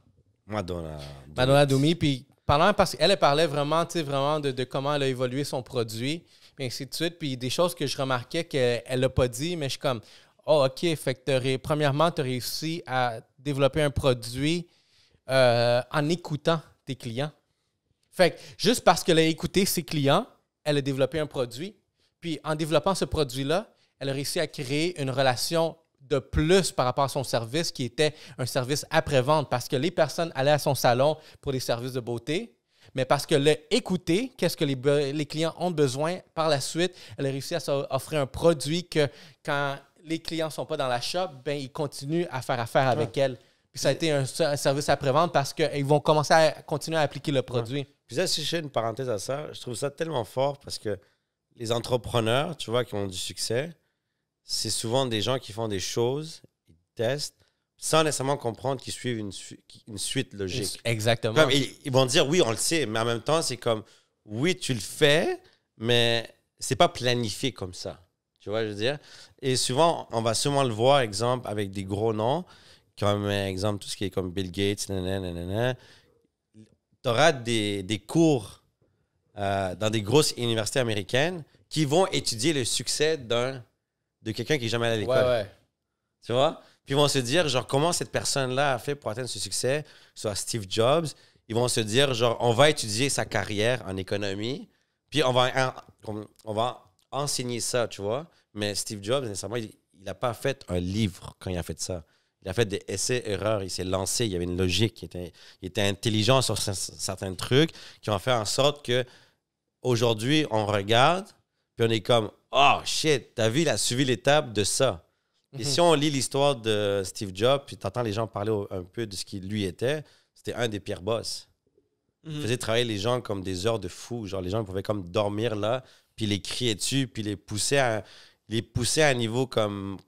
Madonna. Madonna Dumi. Puis parce qu'elle elle parlait vraiment, vraiment de, comment elle a évolué son produit, et ainsi de suite. Puis des choses que je remarquais qu'elle n'a pas dit, mais je suis comme, oh, OK, fait premièrement, tu as réussi à développer un produit euh, en écoutant tes clients. Fait juste parce qu'elle a écouté ses clients, elle a développé un produit. Puis en développant ce produit-là, elle a réussi à créer une relation de plus par rapport à son service qui était un service après-vente parce que les personnes allaient à son salon pour des services de beauté, mais parce que l'écouter qu'est-ce que les, clients ont besoin par la suite, elle a réussi à offrir un produit que quand les clients ne sont pas dans la shop, ben, ils continuent à faire affaire avec elle. Puis ça a été un, service après-vente parce qu'ils vont commencer à continuer à appliquer le produit. Je Puis une parenthèse à ça, je trouve ça tellement fort parce que les entrepreneurs, tu vois, qui ont du succès, c'est souvent des gens qui font des choses, ils testent, sans nécessairement comprendre qu'ils suivent une, suite logique. Exactement. ils, vont dire oui, on le sait, mais en même temps, c'est comme oui, tu le fais, mais c'est pas planifié comme ça. Tu vois, je veux dire. Et souvent, on va sûrement le voir, exemple, avec des gros noms, comme exemple tout ce qui est comme Bill Gates, Tu auras des, des cours euh, dans des grosses universités américaines qui vont étudier le succès d'un de quelqu'un qui n'est jamais allé à l'école. Tu vois? Puis ils vont se dire, genre, comment cette personne-là a fait pour atteindre ce succès, soit Steve Jobs. Ils vont se dire, genre, on va étudier sa carrière en économie, puis on va, on va enseigner ça, tu vois. Mais Steve Jobs, nécessairement, il n'a pas fait un livre quand il a fait ça. Il a fait des essais-erreurs, il s'est lancé, il y avait une logique, il était, il était intelligent sur certains trucs qui ont fait en sorte que aujourd'hui on regarde, puis on est comme, oh shit, ta vie, il a suivi l'étape de ça. Et mhm. si on lit l'histoire de Steve Jobs, puis t'entends les gens parler un peu de ce qu'il lui était, c'était un des pires boss. Il mhm. faisait travailler les gens comme des heures de fou. Genre, les gens pouvaient comme dormir là, puis les crier dessus, puis les pousser à, les pousser à un niveau comme,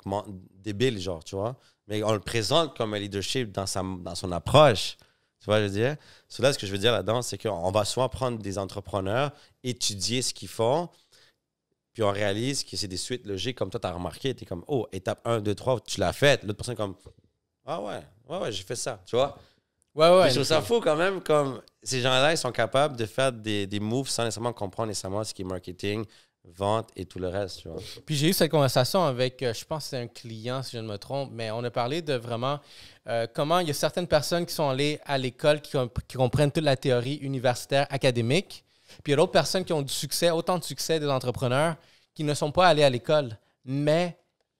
débile, genre, tu vois. Mais on le présente comme un leadership dans, sa, dans son approche. Tu vois, je veux dire. Cela, ce que je veux dire là-dedans, c'est qu'on va souvent prendre des entrepreneurs, étudier ce qu'ils font, puis on réalise que c'est des suites logiques, comme toi, tu as remarqué. Tu es comme, oh, étape 1, 2, 3, tu l'as faite. L'autre personne est comme, ah ouais, ouais, ouais, j'ai fait ça. Tu vois? Ouais, ouais. Puis je ça fou quand même, comme ces gens-là, ils sont capables de faire des, des moves sans nécessairement comprendre nécessairement ce qui est marketing, vente et tout le reste. Tu vois. Puis j'ai eu cette conversation avec, euh, je pense que c'est un client si je ne me trompe, mais on a parlé de vraiment euh, comment il y a certaines personnes qui sont allées à l'école, qui, comprennent toute la théorie universitaire, académique, puis il y a d'autres personnes qui ont du succès, autant de succès des entrepreneurs, qui ne sont pas allés à l'école, mais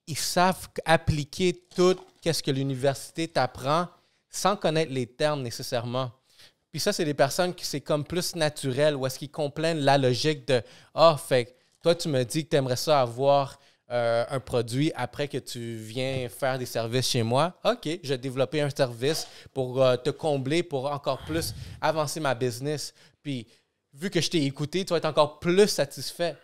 ils savent appliquer tout ce que l'université t'apprend sans connaître les termes nécessairement. Puis ça, c'est des personnes qui c'est comme plus naturel, ou est-ce qu'ils comprennent la logique de Ah, fait toi, tu me dis que tu aimerais ça avoir euh, un produit après que tu viens faire des services chez moi. OK, je vais développer un service pour euh, te combler, pour encore plus avancer ma business. Puis vu que je t'ai écouté, tu vas être encore plus satisfait.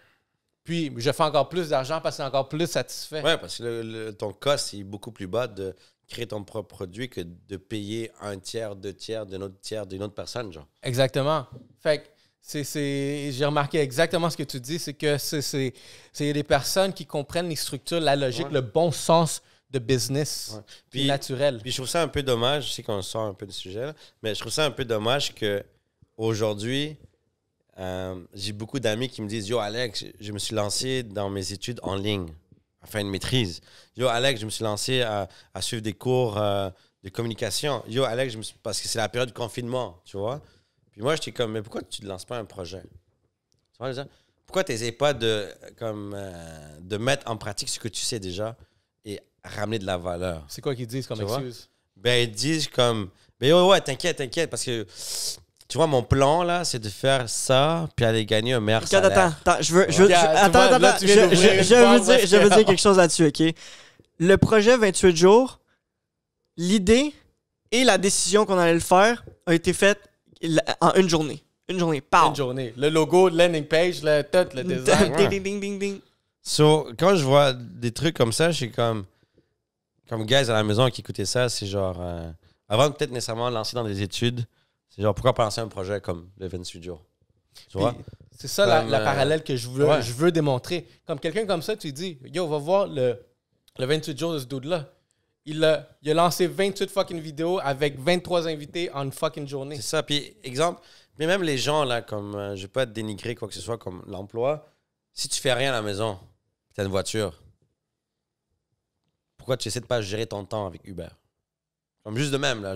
Puis je fais encore plus d'argent parce que c'est encore plus satisfait. Oui, parce que ton cost est beaucoup plus bas de créer ton propre produit que de payer un tiers, deux tiers, d'un autre tiers d'une autre personne, genre. Exactement. Fait que c'est, j'ai remarqué exactement ce que tu dis, c'est que c'est, des personnes qui comprennent les structures, la logique, le bon sens de business puis, naturel. Puis je trouve ça un peu dommage, je sais qu'on sort un peu du sujet, mais je trouve ça un peu dommage que aujourd'hui, euh, j'ai beaucoup d'amis qui me disent Yo, Alex, je me suis lancé dans mes études en ligne, Enfin, une maîtrise. Yo, Alex, je me suis lancé à, suivre des cours euh, de communication. Yo, Alex, je me parce que c'est la période du confinement, tu vois. Puis moi, j'étais comme Mais pourquoi tu ne lances pas un projet Tu vois, pourquoi tu n'essayes pas de, comme, euh, de mettre en pratique ce que tu sais déjà et ramener de la valeur C'est quoi qu'ils disent comme excuse Ben, ils disent comme Ben, ouais, ouais, t'inquiète, t'inquiète, parce que tu vois, mon plan, là, c'est de faire ça, puis aller gagner un meilleur salaire. Attends, attends, je veux... Je, veux, attends, je, veux dire, je veux dire quelque chose là-dessus, OK? Le projet 28 jours, l'idée et la décision qu'on allait le faire a été faite en une journée. Une journée, pas Une journée. Le logo, landing page, le tout, le design. ding, ding, ding, ding, ding. So, quand je vois des trucs comme ça, je suis comme... Comme guys à la maison qui écoutaient ça, c'est genre... Euh, avant de peut-être nécessairement lancer dans des études c'est genre, pourquoi penser à un projet comme le jours Tu vois? C'est ça la, euh, parallèle que je veux, je veux démontrer. Comme quelqu'un comme ça, tu dis, yo, va voir le, 28 jours de ce dude-là. Il a, lancé 28 fucking vidéos avec 23 invités en une fucking journée. C'est ça. Puis, exemple, mais même les gens, là, comme, euh, je vais pas te dénigrer quoi que ce soit, comme l'emploi, si tu fais rien à la maison, tu as une voiture, pourquoi tu essaies de pas gérer ton temps avec Uber? Comme juste de même, là.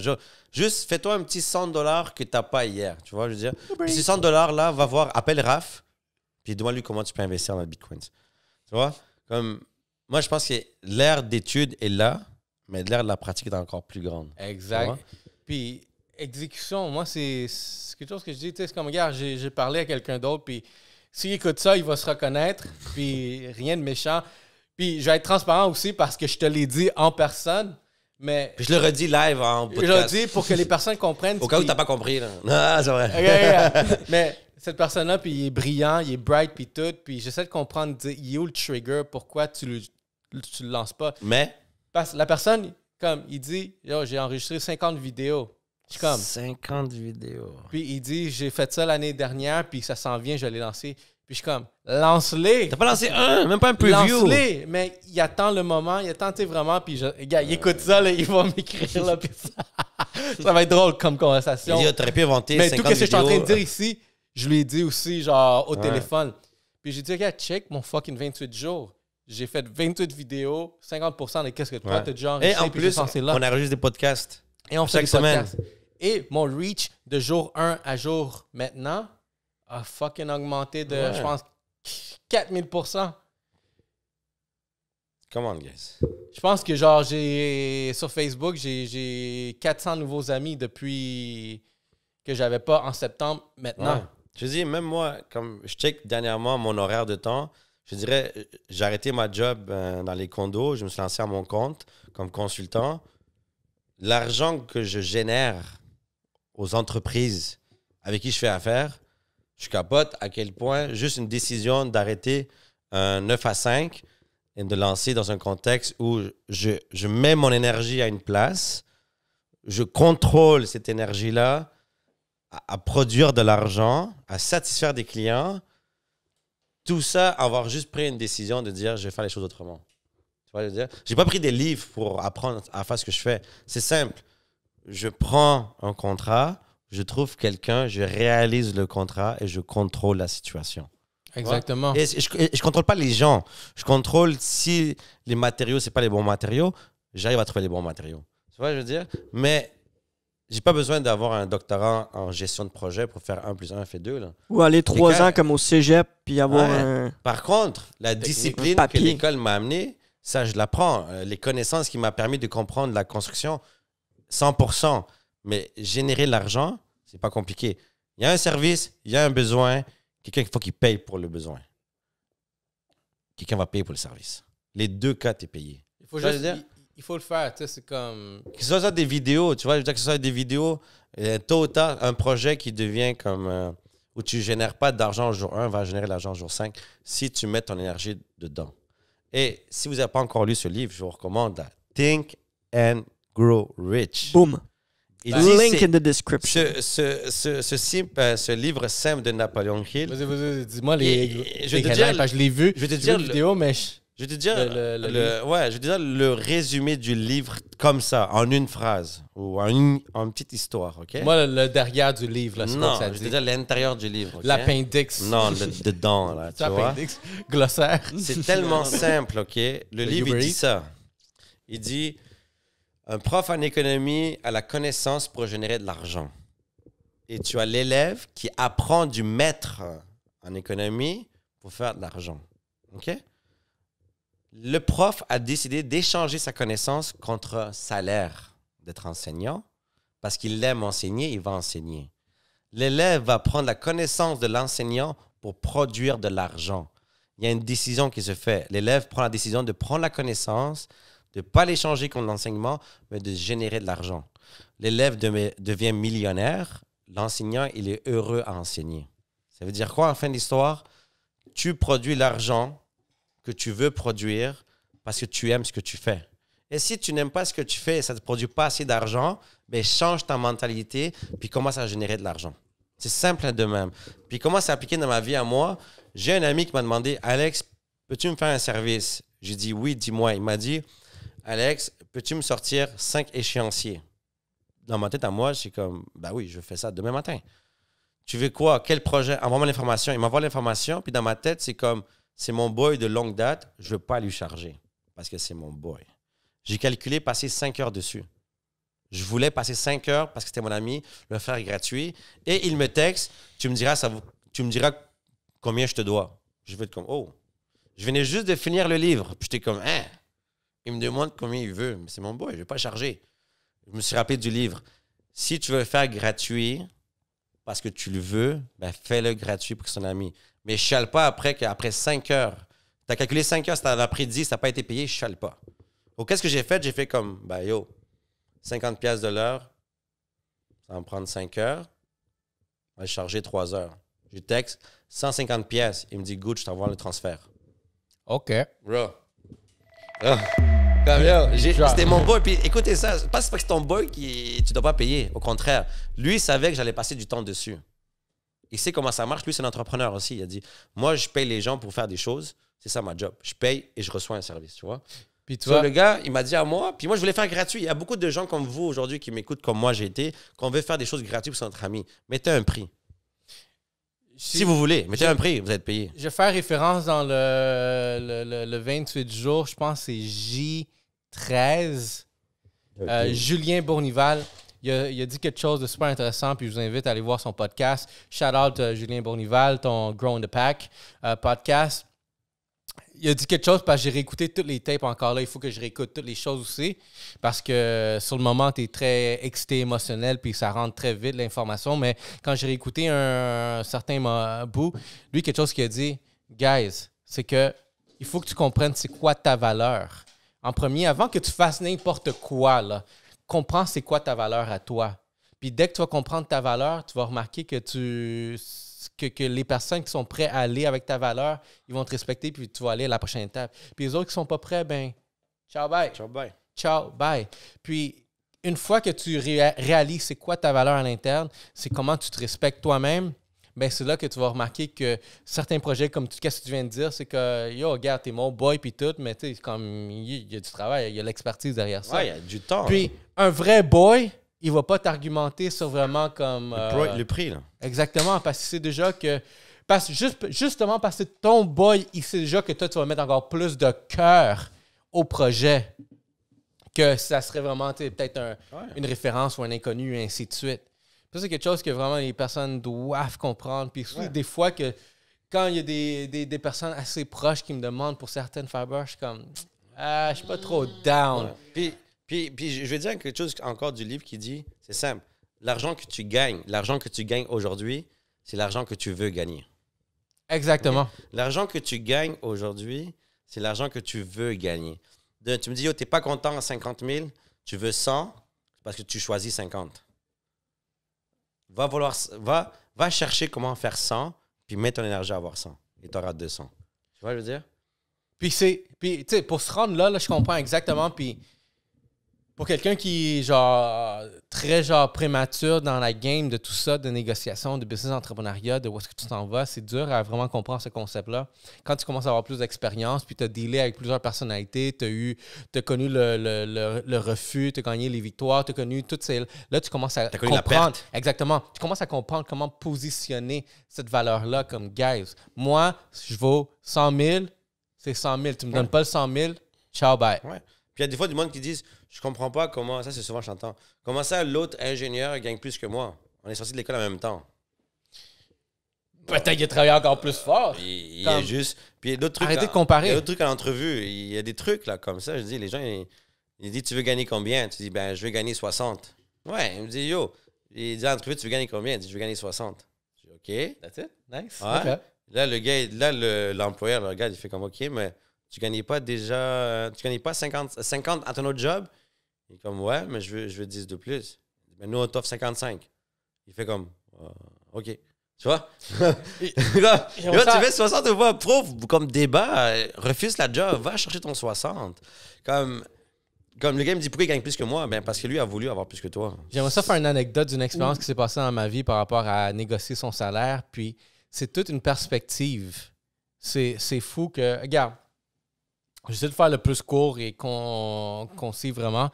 juste fais-toi un petit 100 dollars que n'as pas hier. Tu vois, je veux dire. Puis ces 100 dollars, là, va voir, appelle Raph, puis demande-lui comment tu peux investir dans le Bitcoin. Tu vois, comme. Moi, je pense que l'ère d'étude est là, mais l'ère de la pratique est encore plus grande. Exact. Puis, exécution, moi, c'est quelque chose que je dis, tu sais, c'est comme, regarde, j'ai parlé à quelqu'un d'autre, puis s'il écoute ça, il va se reconnaître, puis rien de méchant. Puis, je vais être transparent aussi parce que je te l'ai dit en personne. Puis je le redis live en podcast. Je le redis pour que les personnes comprennent. Au cas où tu t'as pas compris, là. Non, ah, c'est vrai. Mais cette personne-là, puis il est brillant, il est bright, puis tout. Puis j'essaie de comprendre, il est où le trigger, pourquoi tu le, le lances pas. Mais? Parce la personne, comme, il dit, j'ai enregistré 50 vidéos. comme... 50 vidéos. Puis il dit, j'ai fait ça l'année dernière, puis ça s'en vient, je l'ai lancé. Puis je suis comme, lance-les. T'as pas lancé un, même pas un preview. Lance-les, mais il attend le moment, il attend, tu vraiment, puis gars, il écoute ça, il va m'écrire, là, ça, ça va être drôle comme conversation. Il a très peu inventé Mais tout ce que je suis en train de dire ici, je lui ai dit aussi, genre, au téléphone. Puis j'ai dit, gars, check mon fucking 28 jours. J'ai fait 28 vidéos, 50% de qu'est-ce que toi, ouais. genre. Et en plus, on on enregistre des podcasts. Et on fait des semaine. Podcasts. Et mon reach de jour 1 à jour maintenant, a fucking augmenté de, je pense, 4000%. Come on, guys. Je pense que, genre, j'ai sur Facebook, j'ai 400 nouveaux amis depuis que j'avais pas en septembre, maintenant. Je Je dis, même moi, comme je check dernièrement mon horaire de temps, je dirais, j'ai arrêté ma job euh, dans les condos, je me suis lancé à mon compte comme consultant. L'argent que je génère aux entreprises avec qui je fais affaire, je capote à quel point juste une décision d'arrêter un 9 à 5 et de lancer dans un contexte où je, je mets mon énergie à une place, je contrôle cette énergie-là à, produire de l'argent, à satisfaire des clients, tout ça, avoir juste pris une décision de dire je vais faire les choses autrement. Tu vois, je veux dire, j'ai pas pris des livres pour apprendre à faire ce que je fais. C'est simple. Je prends un contrat, je trouve quelqu'un, je réalise le contrat et je contrôle la situation. Exactement. Et je, ne contrôle pas les gens. Je contrôle si les matériaux, c'est pas les bons matériaux, j'arrive à trouver les bons matériaux. Tu vois, je veux dire? Mais j'ai pas besoin d'avoir un doctorat en gestion de projet pour faire 1 plus 1 fait 2. Là. Ou aller 3 ans comme au cégep puis avoir Par contre, la discipline que l'école m'a amenée, ça, je l'apprends. Euh, les connaissances qui m'ont permis de comprendre la construction, 100 mais générer l'argent, c'est pas compliqué. Il y a un service, il y a un besoin. Quelqu'un, il faut qu'il paye pour le besoin. Quelqu'un va payer pour le service. Les deux cas, tu es payé. Il faut, juste, Il, faut le faire. C'est comme. Que ce soit des vidéos, tu vois, je veux dire que ce soit des vidéos, euh, tôt ou tard, un projet qui devient comme. Euh, où tu génères pas d'argent au jour 1, va générer l'argent au jour 5 si tu mets ton énergie dedans. Et si vous n'avez pas encore lu ce livre, je vous recommande Think and Grow Rich. Boom. Il bah, dit, Link in the description. Ce, ce, ce, simple euh, ce livre simple de Napoleon Hill. Vas-y, vas-y, dis-moi les. Je vais te dire. Je l'ai vu. Je vais te dire. vidéo, mais. Je vais te dire, le, ouais, je te le résumé du livre comme ça, en une phrase ou en une, en petite histoire, ok? Moi, le, derrière du livre, là, c'est Non, ça je vais te dire l'intérieur du livre. Okay? L'appendix. Non, le dedans, là, tu vois? Glossaire. C'est tellement simple, ok? Le, livre, il dit ça. Il dit un prof en économie a la connaissance pour générer de l'argent. Et tu as l'élève qui apprend du maître en économie pour faire de l'argent. OK? Le prof a décidé d'échanger sa connaissance contre salaire d'être enseignant parce qu'il aime enseigner, il va enseigner. L'élève va prendre la connaissance de l'enseignant pour produire de l'argent. Il y a une décision qui se fait. L'élève prend la décision de prendre la connaissance de ne pas l'échanger contre l'enseignement, mais de générer de l'argent. L'élève devient millionnaire, l'enseignant, il est heureux à enseigner. Ça veut dire quoi en fin d'histoire? Tu produis l'argent que tu veux produire parce que tu aimes ce que tu fais. Et si tu n'aimes pas ce que tu fais et ça ne te produit pas assez d'argent, ben change ta mentalité puis commence à générer de l'argent. C'est simple de même. Puis comment ça appliqué dans ma vie à moi? J'ai un ami qui m'a demandé Alex, peux-tu me faire un service? J'ai dit oui, dis-moi. Il m'a dit Alex, peux-tu me sortir cinq échéanciers? Dans ma tête à moi, c'est comme, bah ben oui, je fais ça demain matin. Tu veux quoi? Quel projet? Envoie-moi l'information. Il m'envoie l'information, puis dans ma tête, c'est comme, c'est mon boy de longue date, je veux pas lui charger parce que c'est mon boy. J'ai calculé passer cinq heures dessus. Je voulais passer cinq heures parce que c'était mon ami, le faire gratuit. Et il me texte, tu me diras, ça, tu me diras combien je te dois. Je vais être comme, oh, je venais juste de finir le livre. Puis j'étais comme, hein, il me demande combien il veut. Mais c'est mon boy, je vais pas charger. Je me suis rappelé du livre. Si tu veux faire gratuit parce que tu le veux, ben fais-le gratuit pour son ami. Mais chale pas après qu'après 5 heures. Tu as calculé 5 heures, si tu as pris ça n'a pas été payé, chale pas. Donc qu'est-ce que j'ai fait? J'ai fait comme, ben, yo, 50 pièces de l'heure, ça va me prendre 5 heures. On va charger 3 heures. Je texte 150 pièces. Il me dit, good, je t'envoie le transfert. OK. Bro, ah. C'était mon boy. Puis écoutez ça, pas c'est que c'est ton boy qui tu dois pas payer. Au contraire, lui savait que j'allais passer du temps dessus. Il sait comment ça marche. Lui, c'est un entrepreneur aussi. Il a dit Moi, je paye les gens pour faire des choses. C'est ça ma job. Je paye et je reçois un service, tu vois. Puis toi, le gars, il m'a dit à moi, puis moi, je voulais faire gratuit. Il y a beaucoup de gens comme vous aujourd'hui qui m'écoutent, comme moi j'ai été, qu'on veut faire des choses gratuites pour notre ami. Mettez un prix. Si vous voulez, mettez un prix, vous êtes payé. Je fais référence dans le, le, le, 28 jours, je pense c'est J13. Euh, Julien Bournival. Il a, dit quelque chose de super intéressant, puis je vous invite à aller voir son podcast. Shout out euh, Julien Bournival, ton in the Pack euh, podcast il a dit quelque chose parce que j'ai réécouté toutes les tapes encore là. Il faut que je réécoute toutes les choses aussi. Parce que euh, sur le moment, tu es très excité, émotionnel, puis ça rentre très vite l'information. Mais quand j'ai réécouté un, certain Mabou, lui, quelque chose qu'il a dit, guys, c'est que il faut que tu comprennes c'est quoi ta valeur. En premier, avant que tu fasses n'importe quoi, là, comprends c'est quoi ta valeur à toi. Puis dès que tu vas comprendre ta valeur, tu vas remarquer que tu que, les personnes qui sont prêtes à aller avec ta valeur, ils vont te respecter, puis tu vas aller à la prochaine étape. Puis les autres qui ne sont pas prêts, ben, ciao, bye. Ciao, bye. Ciao, bye. Puis une fois que tu réalises c'est quoi ta valeur à l'interne, c'est comment tu te respectes toi-même, ben c'est là que tu vas remarquer que certains projets, comme tout ce que tu viens de dire, c'est que yo, regarde, t'es mon boy puis tout, mais tu sais, comme il y, a du travail, il y a l'expertise derrière ça. il y a du temps. Puis un vrai boy, il va pas t'argumenter sur vraiment comme. Euh, le, prix, là. Exactement, parce que c'est déjà que. Parce, juste, justement parce que ton boy, il sait déjà que toi, tu vas mettre encore plus de cœur au projet que ça serait vraiment peut-être une référence ou un inconnu, ainsi de suite. Ça, c'est quelque chose que vraiment les personnes doivent comprendre. Puis des fois que quand il y a des, personnes assez proches qui me demandent pour certaines fibres, je suis comme Ah, je suis pas trop down. Puis, puis, je vais dire quelque chose encore du livre qui dit c'est simple. L'argent que tu gagnes, l'argent que tu gagnes aujourd'hui, c'est l'argent que tu veux gagner. Exactement. L'argent que tu gagnes aujourd'hui, c'est l'argent que tu veux gagner. tu me dis, tu t'es pas content à 50 000, tu veux 100 parce que tu choisis 50. Va, vouloir, va, va chercher comment faire 100, puis mets ton énergie à avoir 100 et tu auras 200. Tu vois, je veux dire? Puis, c'est, tu sais, pour se rendre là, là, je comprends exactement. Puis, pour quelqu'un qui est genre très genre prémature dans la game de tout ça, de négociation, de business entrepreneuriat, de où est-ce que tu t'en vas, c'est dur à vraiment comprendre ce concept-là. Quand tu commences à avoir plus d'expérience, puis tu as dealé avec plusieurs personnalités, tu as connu le, refus, tu as gagné les victoires, tu as connu toutes ces. Là, tu commences à comprendre. Exactement. Tu commences à comprendre comment positionner cette valeur-là comme guys. Moi, je vaux 100 000, c'est 100 000. Tu me donnes pas le 100 000, ciao, bye. Puis il y a des fois du monde qui disent Je comprends pas comment, ça c'est souvent chantant, comment ça l'autre ingénieur gagne plus que moi On est sorti de l'école en même temps. Peut-être qu'il travaille encore plus fort. Il, juste. Puis d'autres trucs. Arrêtez de comparer. Il y a d'autres trucs à l'entrevue. Il y a des trucs là comme ça. Je dis Les gens, ils, disent Tu veux gagner combien Tu dis Ben, je veux gagner 60. Ouais, il me dit Yo, il dit à l'entrevue, tu veux gagner combien Il dit Je veux gagner 60. Je dis OK. That's it. Nice. Là, le gars, là, l'employeur, le, le regarde, il fait comme OK, mais tu gagnais pas déjà. Euh, tu gagnais pas 50, 50 à ton autre job? Il est comme, ouais, mais je veux, je veux 10 de plus. Mais ben, nous, on t'offre 55. Il fait comme, euh, OK. Tu vois? là, tu fais 60 pas? prouve comme débat, euh, refuse la job, va chercher ton 60. Comme. Comme le gars me dit pourquoi il gagne plus que moi, ben parce que lui a voulu avoir plus que toi. J'aimerais ça faire une anecdote d'une expérience qui s'est passée dans ma vie par rapport à négocier son salaire. Puis c'est toute une perspective. C'est fou que. Regarde, J'essaie de faire le plus court et qu'on concis vraiment.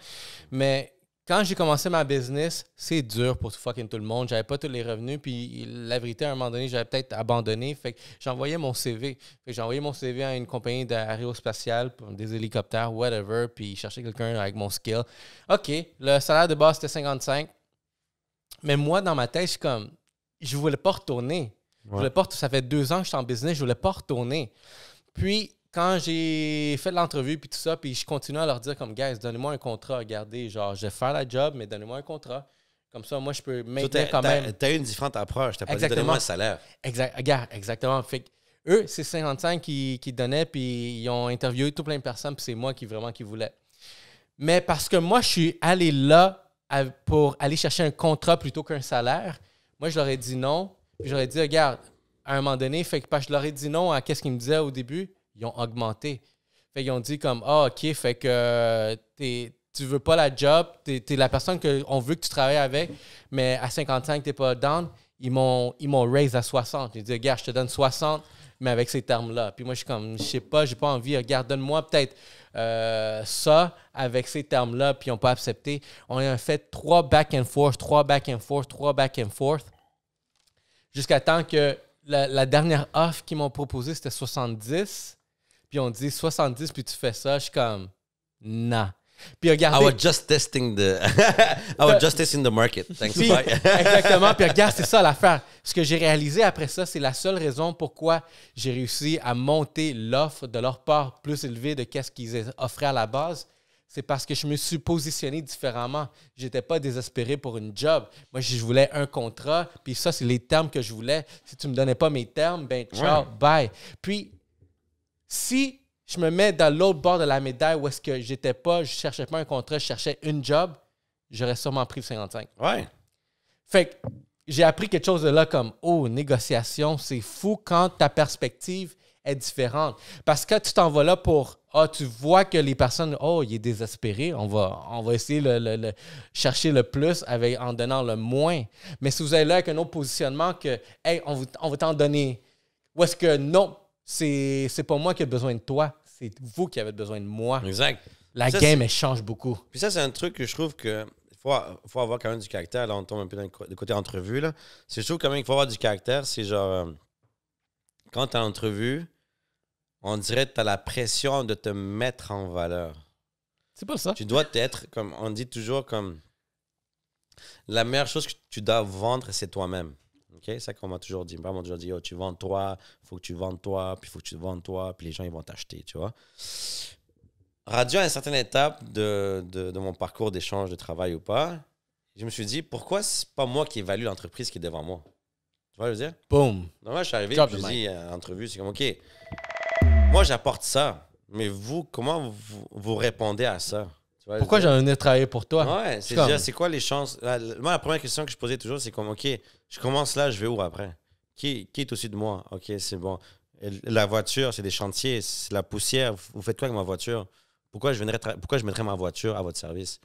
Mais quand j'ai commencé ma business, c'est dur pour fucking tout le monde. J'avais pas tous les revenus. Puis la vérité, à un moment donné, j'avais peut-être abandonné. Fait que j'envoyais mon CV. j'envoyais mon CV à une compagnie d'aérospatiale, des hélicoptères, whatever. Puis je cherchais quelqu'un avec mon skill. OK, le salaire de base, c'était 55. Mais moi, dans ma tête, je suis comme, je voulais pas retourner. Je voulais pas, ça fait deux ans que je suis en business, je voulais pas retourner. Puis quand j'ai fait l'entrevue puis tout ça, puis je continuais à leur dire comme guys, donnez-moi un contrat, regardez, genre je vais faire la job, mais donnez-moi un contrat. Comme ça, moi je peux maintenir quand même. T'as eu une différente approche, t'as pas dit donnez-moi un salaire. regarde, exactement. Fait eux, c'est 55 qui, qui donnaient, puis ils ont interviewé tout plein de personnes, puis c'est moi qui vraiment qui voulais. Mais parce que moi, je suis allé là pour aller chercher un contrat plutôt qu'un salaire, moi, je leur ai dit non. Puis j'aurais dit, regarde, à un moment donné, fait que je leur ai dit non à qu'est-ce qu'ils me disaient au début, ils ont augmenté. Fait ont dit comme Ah, OK, fait que euh, tu tu veux pas la job, tu es, la personne qu'on veut que tu travailles avec, mais à 55, tu n'es pas down. Ils m'ont raised » à 60. Ils disent Regarde, je te donne 60, mais avec ces termes-là. Puis moi, je suis comme Je sais pas, j'ai pas envie. Regarde, donne-moi peut-être euh, ça avec ces termes-là, puis ils n'ont pas accepté. On a fait trois back and forth, trois back and forth, trois back and forth, jusqu'à temps que la, dernière offre qu'ils m'ont proposée, c'était 70 puis on dit 70, puis tu fais ça, je suis comme, nah. Puis regardez. I was just testing the, I was just testing the market. Thanks. exactement. Puis regarde, c'est ça l'affaire. Ce que j'ai réalisé après ça, c'est la seule raison pourquoi j'ai réussi à monter l'offre de leur part plus élevée de qu'est-ce qu'ils offraient à la base. C'est parce que je me suis positionné différemment. Je n'étais pas désespéré pour une job. Moi, je voulais un contrat. Puis ça, c'est les termes que je voulais. Si tu ne me donnais pas mes termes, ben ciao, bye. Puis si je me mets dans l'autre bord de la médaille où est-ce que j'étais pas, je cherchais pas un contrat, je cherchais une job, j'aurais sûrement pris le 55. Ouais. Fait que j'ai appris quelque chose de là comme Oh, négociation, c'est fou quand ta perspective est différente. Parce que tu t'en vas là pour oh, tu vois que les personnes, oh, il est désespéré, on va, on va essayer de le, chercher le plus avec, en donnant le moins. Mais si vous allez là avec un autre positionnement que Hey, on, on va t'en donner. où est-ce que non, c'est, c'est pas moi qui ai besoin de toi, c'est vous qui avez besoin de moi. Exact. La game, elle change beaucoup. Puis ça, c'est un truc que je trouve que faut, avoir quand même du caractère. Là, on tombe un peu dans côté entrevue. Là. C'est toujours quand même qu'il faut avoir du caractère. C'est genre, euh, quand t'es en entrevue, on dirait que t'as la pression de te mettre en valeur. C'est pas ça. Tu dois être, comme on dit toujours, comme la meilleure chose que tu dois vendre, c'est toi-même. OK? ça qu'on m'a toujours dit. Mes parents toujours dit, oh, tu vends toi, faut que tu vendes toi, puis faut que tu vends toi, puis les gens, ils vont t'acheter, tu vois. Radio, à une certaine étape de, de, mon parcours d'échange, de travail ou pas, je me suis dit, pourquoi c'est pas moi qui évalue l'entreprise qui est devant moi? Tu vois, je veux dire? Boom. moi, je suis arrivé, je dis, à euh, entrevue, c'est comme, OK, moi, j'apporte ça, mais vous, comment vous, répondez à ça? pourquoi j'en ai travaillé pour toi? Ouais, c'est quoi les chances? moi, la première question que je posais toujours, c'est comme, OK, je commence là, je vais où après qui, qui est au-dessus de moi Ok, c'est bon. La voiture, c'est des chantiers, c'est la poussière. Vous faites quoi avec ma voiture pourquoi je, pourquoi je mettrais ma voiture à votre service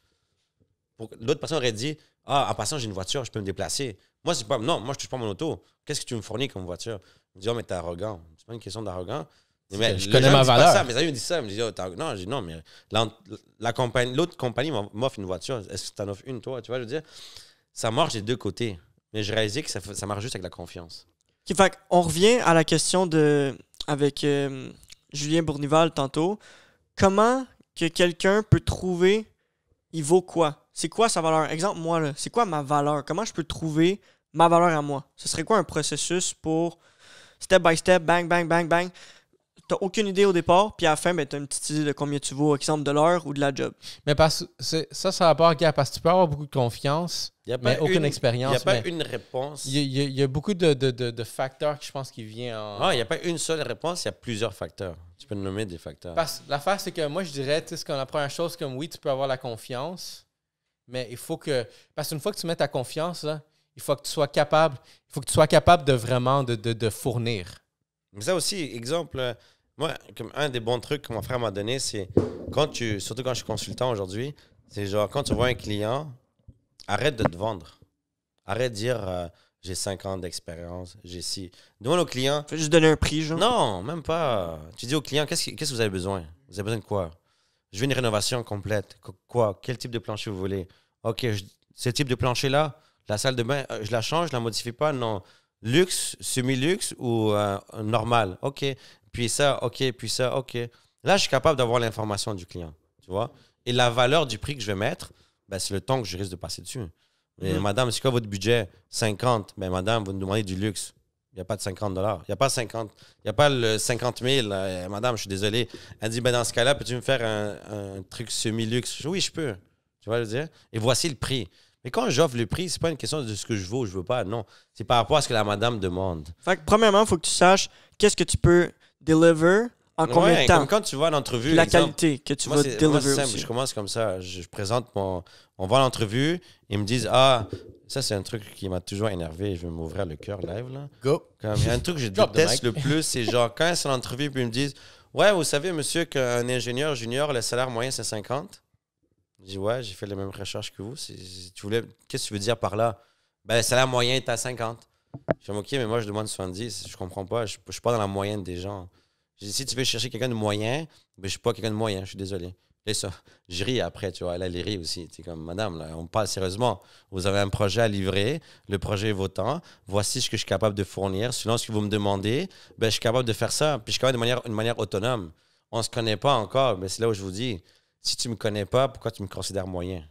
L'autre personne aurait dit Ah, en passant, j'ai une voiture, je peux me déplacer. Moi, c'est pas. Non, moi, je touche pas mon auto. Qu'est-ce que tu me fournis comme voiture Je me dit Oh, mais t'es arrogant. C'est pas une question d'arrogant. je connais ma valeur. Ça, mes me disent ça. me dit non, dis, non, mais l'autre compagnie, m'offre une voiture. Est-ce que tu en offres une, toi Tu vois, je veux dire, ça marche des deux côtés. Mais je réalisais que ça, marche juste avec la confiance. on revient à la question de avec euh, Julien Bournival tantôt. Comment que quelqu'un peut trouver il vaut quoi? C'est quoi sa valeur? Exemple, moi, c'est quoi ma valeur? Comment je peux trouver ma valeur à moi? Ce serait quoi un processus pour step by step, bang, bang, bang, bang, t'as aucune idée au départ, puis à la fin, ben, as une petite idée de combien tu vaux, exemple de l'heure ou de la job. Mais parce c'est, ça, ça a pas à parce que tu peux avoir beaucoup de confiance, mais aucune expérience. Il n'y a pas une réponse. Il y, a beaucoup de, facteurs qui, je pense, qui viennent en. Non, ah, il n'y a pas une seule réponse, il y a plusieurs facteurs. Tu peux nommer des facteurs. Parce l'affaire, c'est que moi, je dirais, tu sais, la première chose, comme oui, tu peux avoir la confiance, mais il faut que. Parce qu'une fois que tu mets ta confiance, il faut que tu sois capable, il faut que tu sois capable de vraiment de, fournir. Mais ça aussi, exemple, moi, un des bons trucs que mon frère m'a donné, c'est quand tu, surtout quand je suis consultant aujourd'hui, c'est genre quand tu vois un client, arrête de te vendre. Arrête de dire euh, j'ai 5 ans d'expérience, j'ai 6. Demande au client. Fais juste donner un prix, genre. Non, même pas. Tu dis au client qu'est-ce que, que vous avez besoin Vous avez besoin de quoi Je veux une rénovation complète. quoi Quel type de plancher vous voulez Ok, ce type de plancher-là, la salle de bain, euh, je la change, je la modifie pas, non. Luxe, semi-luxe ou euh, normal? OK puis ça, OK, puis ça, OK. Là, je suis capable d'avoir l'information du client, tu vois. Et la valeur du prix que je vais mettre, ben, c'est le temps que je risque de passer dessus. Mhm. Madame, c'est quoi votre budget 50. Ben, madame, vous me demandez du luxe. Il n'y a pas de 50 dollars. Il n'y a pas 50. Il y a pas le 50 000. Euh, madame, je suis désolé. Elle dit, ben, dans ce cas-là, peux-tu me faire un, truc semi-luxe? Oui, je peux. Tu vois le dire? Et voici le prix. Mais quand j'offre le prix, c'est pas une question de ce que je veux ou je veux pas. Non, c'est par rapport à ce que la madame demande. premièrement, il faut que tu saches qu'est-ce que tu peux deliver en combien de temps? Quand tu vois l'entrevue. La qualité que tu vas deliver. Je commence comme ça. Je, présente mon. On voit l'entrevue. Ils me disent Ah, ça, c'est un truc qui m'a toujours énervé. Je vais m'ouvrir le cœur live. Là. Go. il y a un truc que je déteste le plus, c'est genre quand c'est l'entrevue, puis ils me disent Ouais, vous savez, monsieur, qu'un ingénieur junior, le salaire moyen, c'est 50. Je dis Ouais, j'ai fait les mêmes recherches que vous. Si, tu voulais, qu'est-ce que tu veux dire par là? Ben, le salaire moyen est à 50. Je suis OK, mais moi, je demande 70. Je comprends pas. Je, ne suis pas dans la moyenne des gens. si tu veux chercher quelqu'un de moyen, mais ben, je suis pas quelqu'un de moyen, je suis désolé. Et ça, je ris après, tu vois. Là, elle rit aussi. es comme, madame, là, on parle sérieusement. Vous avez un projet à livrer, le projet est votant. Voici ce que je suis capable de fournir. Selon ce que vous me demandez, ben, je suis capable de faire ça. Puis je suis capable de manière, une manière autonome. On ne se connaît pas encore, mais c'est là où je vous dis, si tu ne me connais pas, pourquoi tu me considères moyen?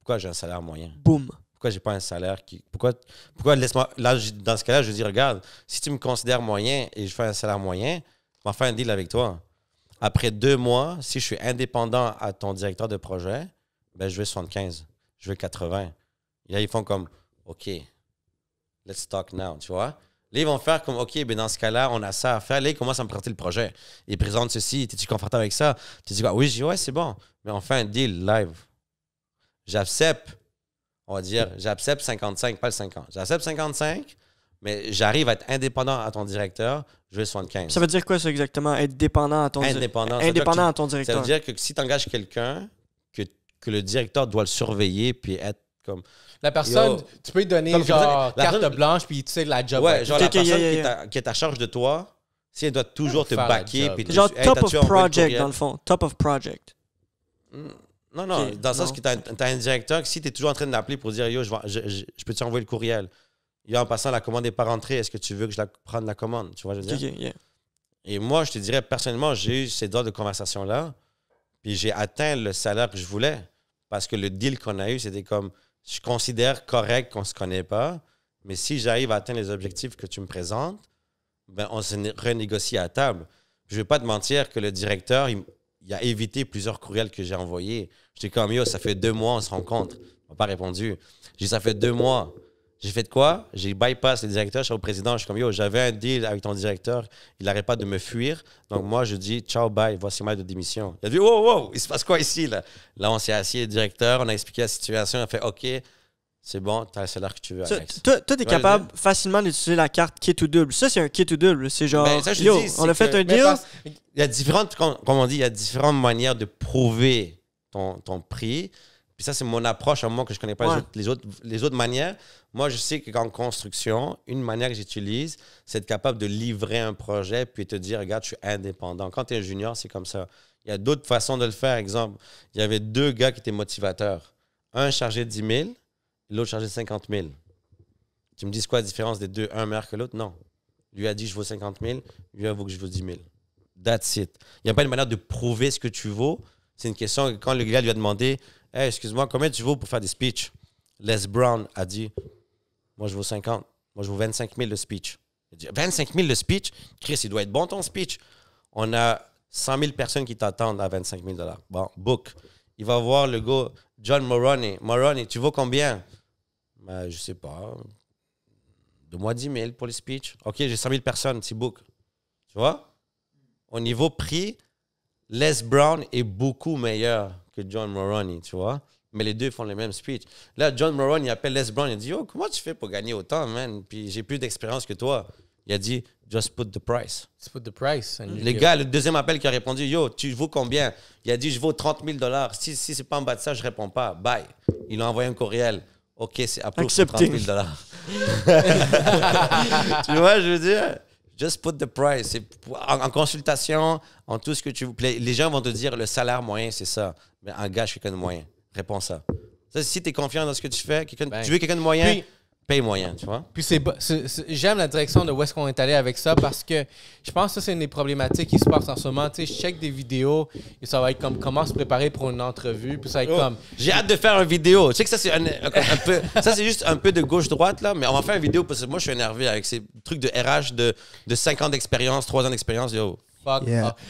Pourquoi j'ai un salaire moyen? Boum j'ai pas un salaire qui. Pourquoi, pourquoi laisse-moi. Là, dans ce cas-là, je dis, regarde, si tu me considères moyen et je fais un salaire moyen, on va faire un deal avec toi. Après deux mois, si je suis indépendant à ton directeur de projet, ben, je veux 75, je veux 80. là, ils font comme, OK, let's talk now, tu vois. Là, ils vont faire comme, OK, ben dans ce cas-là, on a ça à faire. Là, ils commencent à me présenter le projet. Ils présentent ceci. Es-tu confortable avec ça? Tu dis, quoi oui, je dis, ouais, c'est bon. Mais on fait un deal live. J'accepte on va dire, j'accepte 55, pas le 50. J'accepte 55, mais j'arrive à être indépendant à ton directeur, je vais 75. Ça veut dire quoi, ça, exactement? Être dépendant à ton Indépendant. Indépendant à ton directeur. Ça veut dire que si tu engages quelqu'un, que, le directeur doit le surveiller puis être comme. La personne, tu peux lui donner la carte blanche puis tu sais la job. Ouais, genre la personne Qui, est à, charge de toi, si elle doit toujours te baquer. Puis genre, top of project, dans le fond. Top of project. Hmm. Non, non, dans le sens que tu as, un directeur, si tu es toujours en train d'appeler pour dire Yo, je, je, je, peux t'envoyer le courriel. Yo, en passant, la commande n'est pas rentrée. Est-ce que tu veux que je prenne la commande Tu vois, je veux dire. Et moi, je te dirais, personnellement, j'ai eu ces deux de conversation-là, puis j'ai atteint le salaire que je voulais. Parce que le deal qu'on a eu, c'était comme je considère correct qu'on ne se connaît pas, mais si j'arrive à atteindre les objectifs que tu me présentes, ben, on se renégocie à table. Je ne vais pas te mentir que le directeur, il, il a évité plusieurs courriels que j'ai envoyés. J'étais comme, yo, ça fait deux mois, on se rencontre. Il m'a pas répondu. J'ai dit, ça fait deux mois. J'ai fait de quoi? J'ai bypassé le directeur, je suis au président, je suis comme, yo, j'avais un deal avec ton directeur, il n'arrête pas de me fuir. Donc moi, je dis, ciao, bye, voici ma de démission. Il a dit, wow, wow, il se passe quoi ici, là? Là, on s'est assis, le directeur, on a expliqué la situation, on a fait, OK, c'est bon, as le salaire que tu veux, Alex. Toi, capable facilement d'utiliser la carte kit ou double. Ça, c'est un kit ou double. C'est genre, ben, yo, on a fait un deal. il y a différentes, comme, on dit, il y a différentes manières de prouver ton, ton prix. Puis ça, c'est mon approche à moi que je connais pas les, autres, les, autres, manières. Moi, je sais qu'en construction, une manière que j'utilise, c'est d'être capable de livrer un projet puis te dire, regarde, je suis indépendant. Quand tu es junior, c'est comme ça. Il y a d'autres façons de le faire. Exemple, il y avait deux gars qui étaient motivateurs. Un chargé de 10 000 l'autre chargeait 50 000. Tu me dis quoi la différence des deux, un meilleur que l'autre? Non. Lui a dit je vaux 50 000, lui a avoué que je vaux 10 000. That's it. Il n'y a pas une manière de prouver ce que tu vaux. C'est une question quand le gars lui a demandé excuse-moi, combien tu vaux pour faire des speeches? Les Brown a dit Moi je vaux 50. Moi je vaux 25 000 de speech. 25 000 de speech? Chris, il doit être bon ton speech. On a 100 000 personnes qui t'attendent à 25 000 Bon, book. Il va voir le gars, John Moroney. « Moroney, tu vaux combien? Je bah, je sais pas, de moi 10 000 pour les speeches. Ok, j'ai 100 000 personnes, c'est book. Tu vois Au niveau prix, Les Brown est beaucoup meilleur que John moroni tu vois mais les deux font les mêmes speeches. Là, John Moroni appelle Les Brown, il dit Yo, oh, comment tu fais pour gagner autant, man Puis j'ai plus d'expérience que toi. Il a dit Just put the price. Just put the price. And les gars, le deuxième appel qui a répondu Yo, tu vaux combien Il a dit Je vaux 30 000 dollars. Si, si c'est pas en bas de ça, je réponds pas. Bye. Il a envoyé un courriel. OK, c'est à près 30 000 Tu vois, je veux dire, just put the price. En, en, consultation, en tout ce que tu veux. Les gens vont te dire le salaire moyen, c'est ça. Mais engage quelqu'un de moyen. Réponds ça. si tu es confiant dans ce que tu fais, tu ben, veux quelqu'un de moyen, paye moyen, tu vois. Puis c'est, j'aime la direction de où est-ce qu'on est allé avec ça parce que je pense que c'est une des problématiques qui se passe en ce moment. Tu sais, je check des vidéos et ça va être comme comment se préparer pour une entrevue. Puis ça va être oh, comme. J'ai hâte de faire une vidéo. Tu sais que ça, c'est un, peu. ça, c'est juste un peu de gauche-droite, là, mais on va faire une vidéo parce que moi, je suis énervé avec ces trucs de RH de, de 5 ans d'expérience, 3 ans d'expérience. Yo, fuck.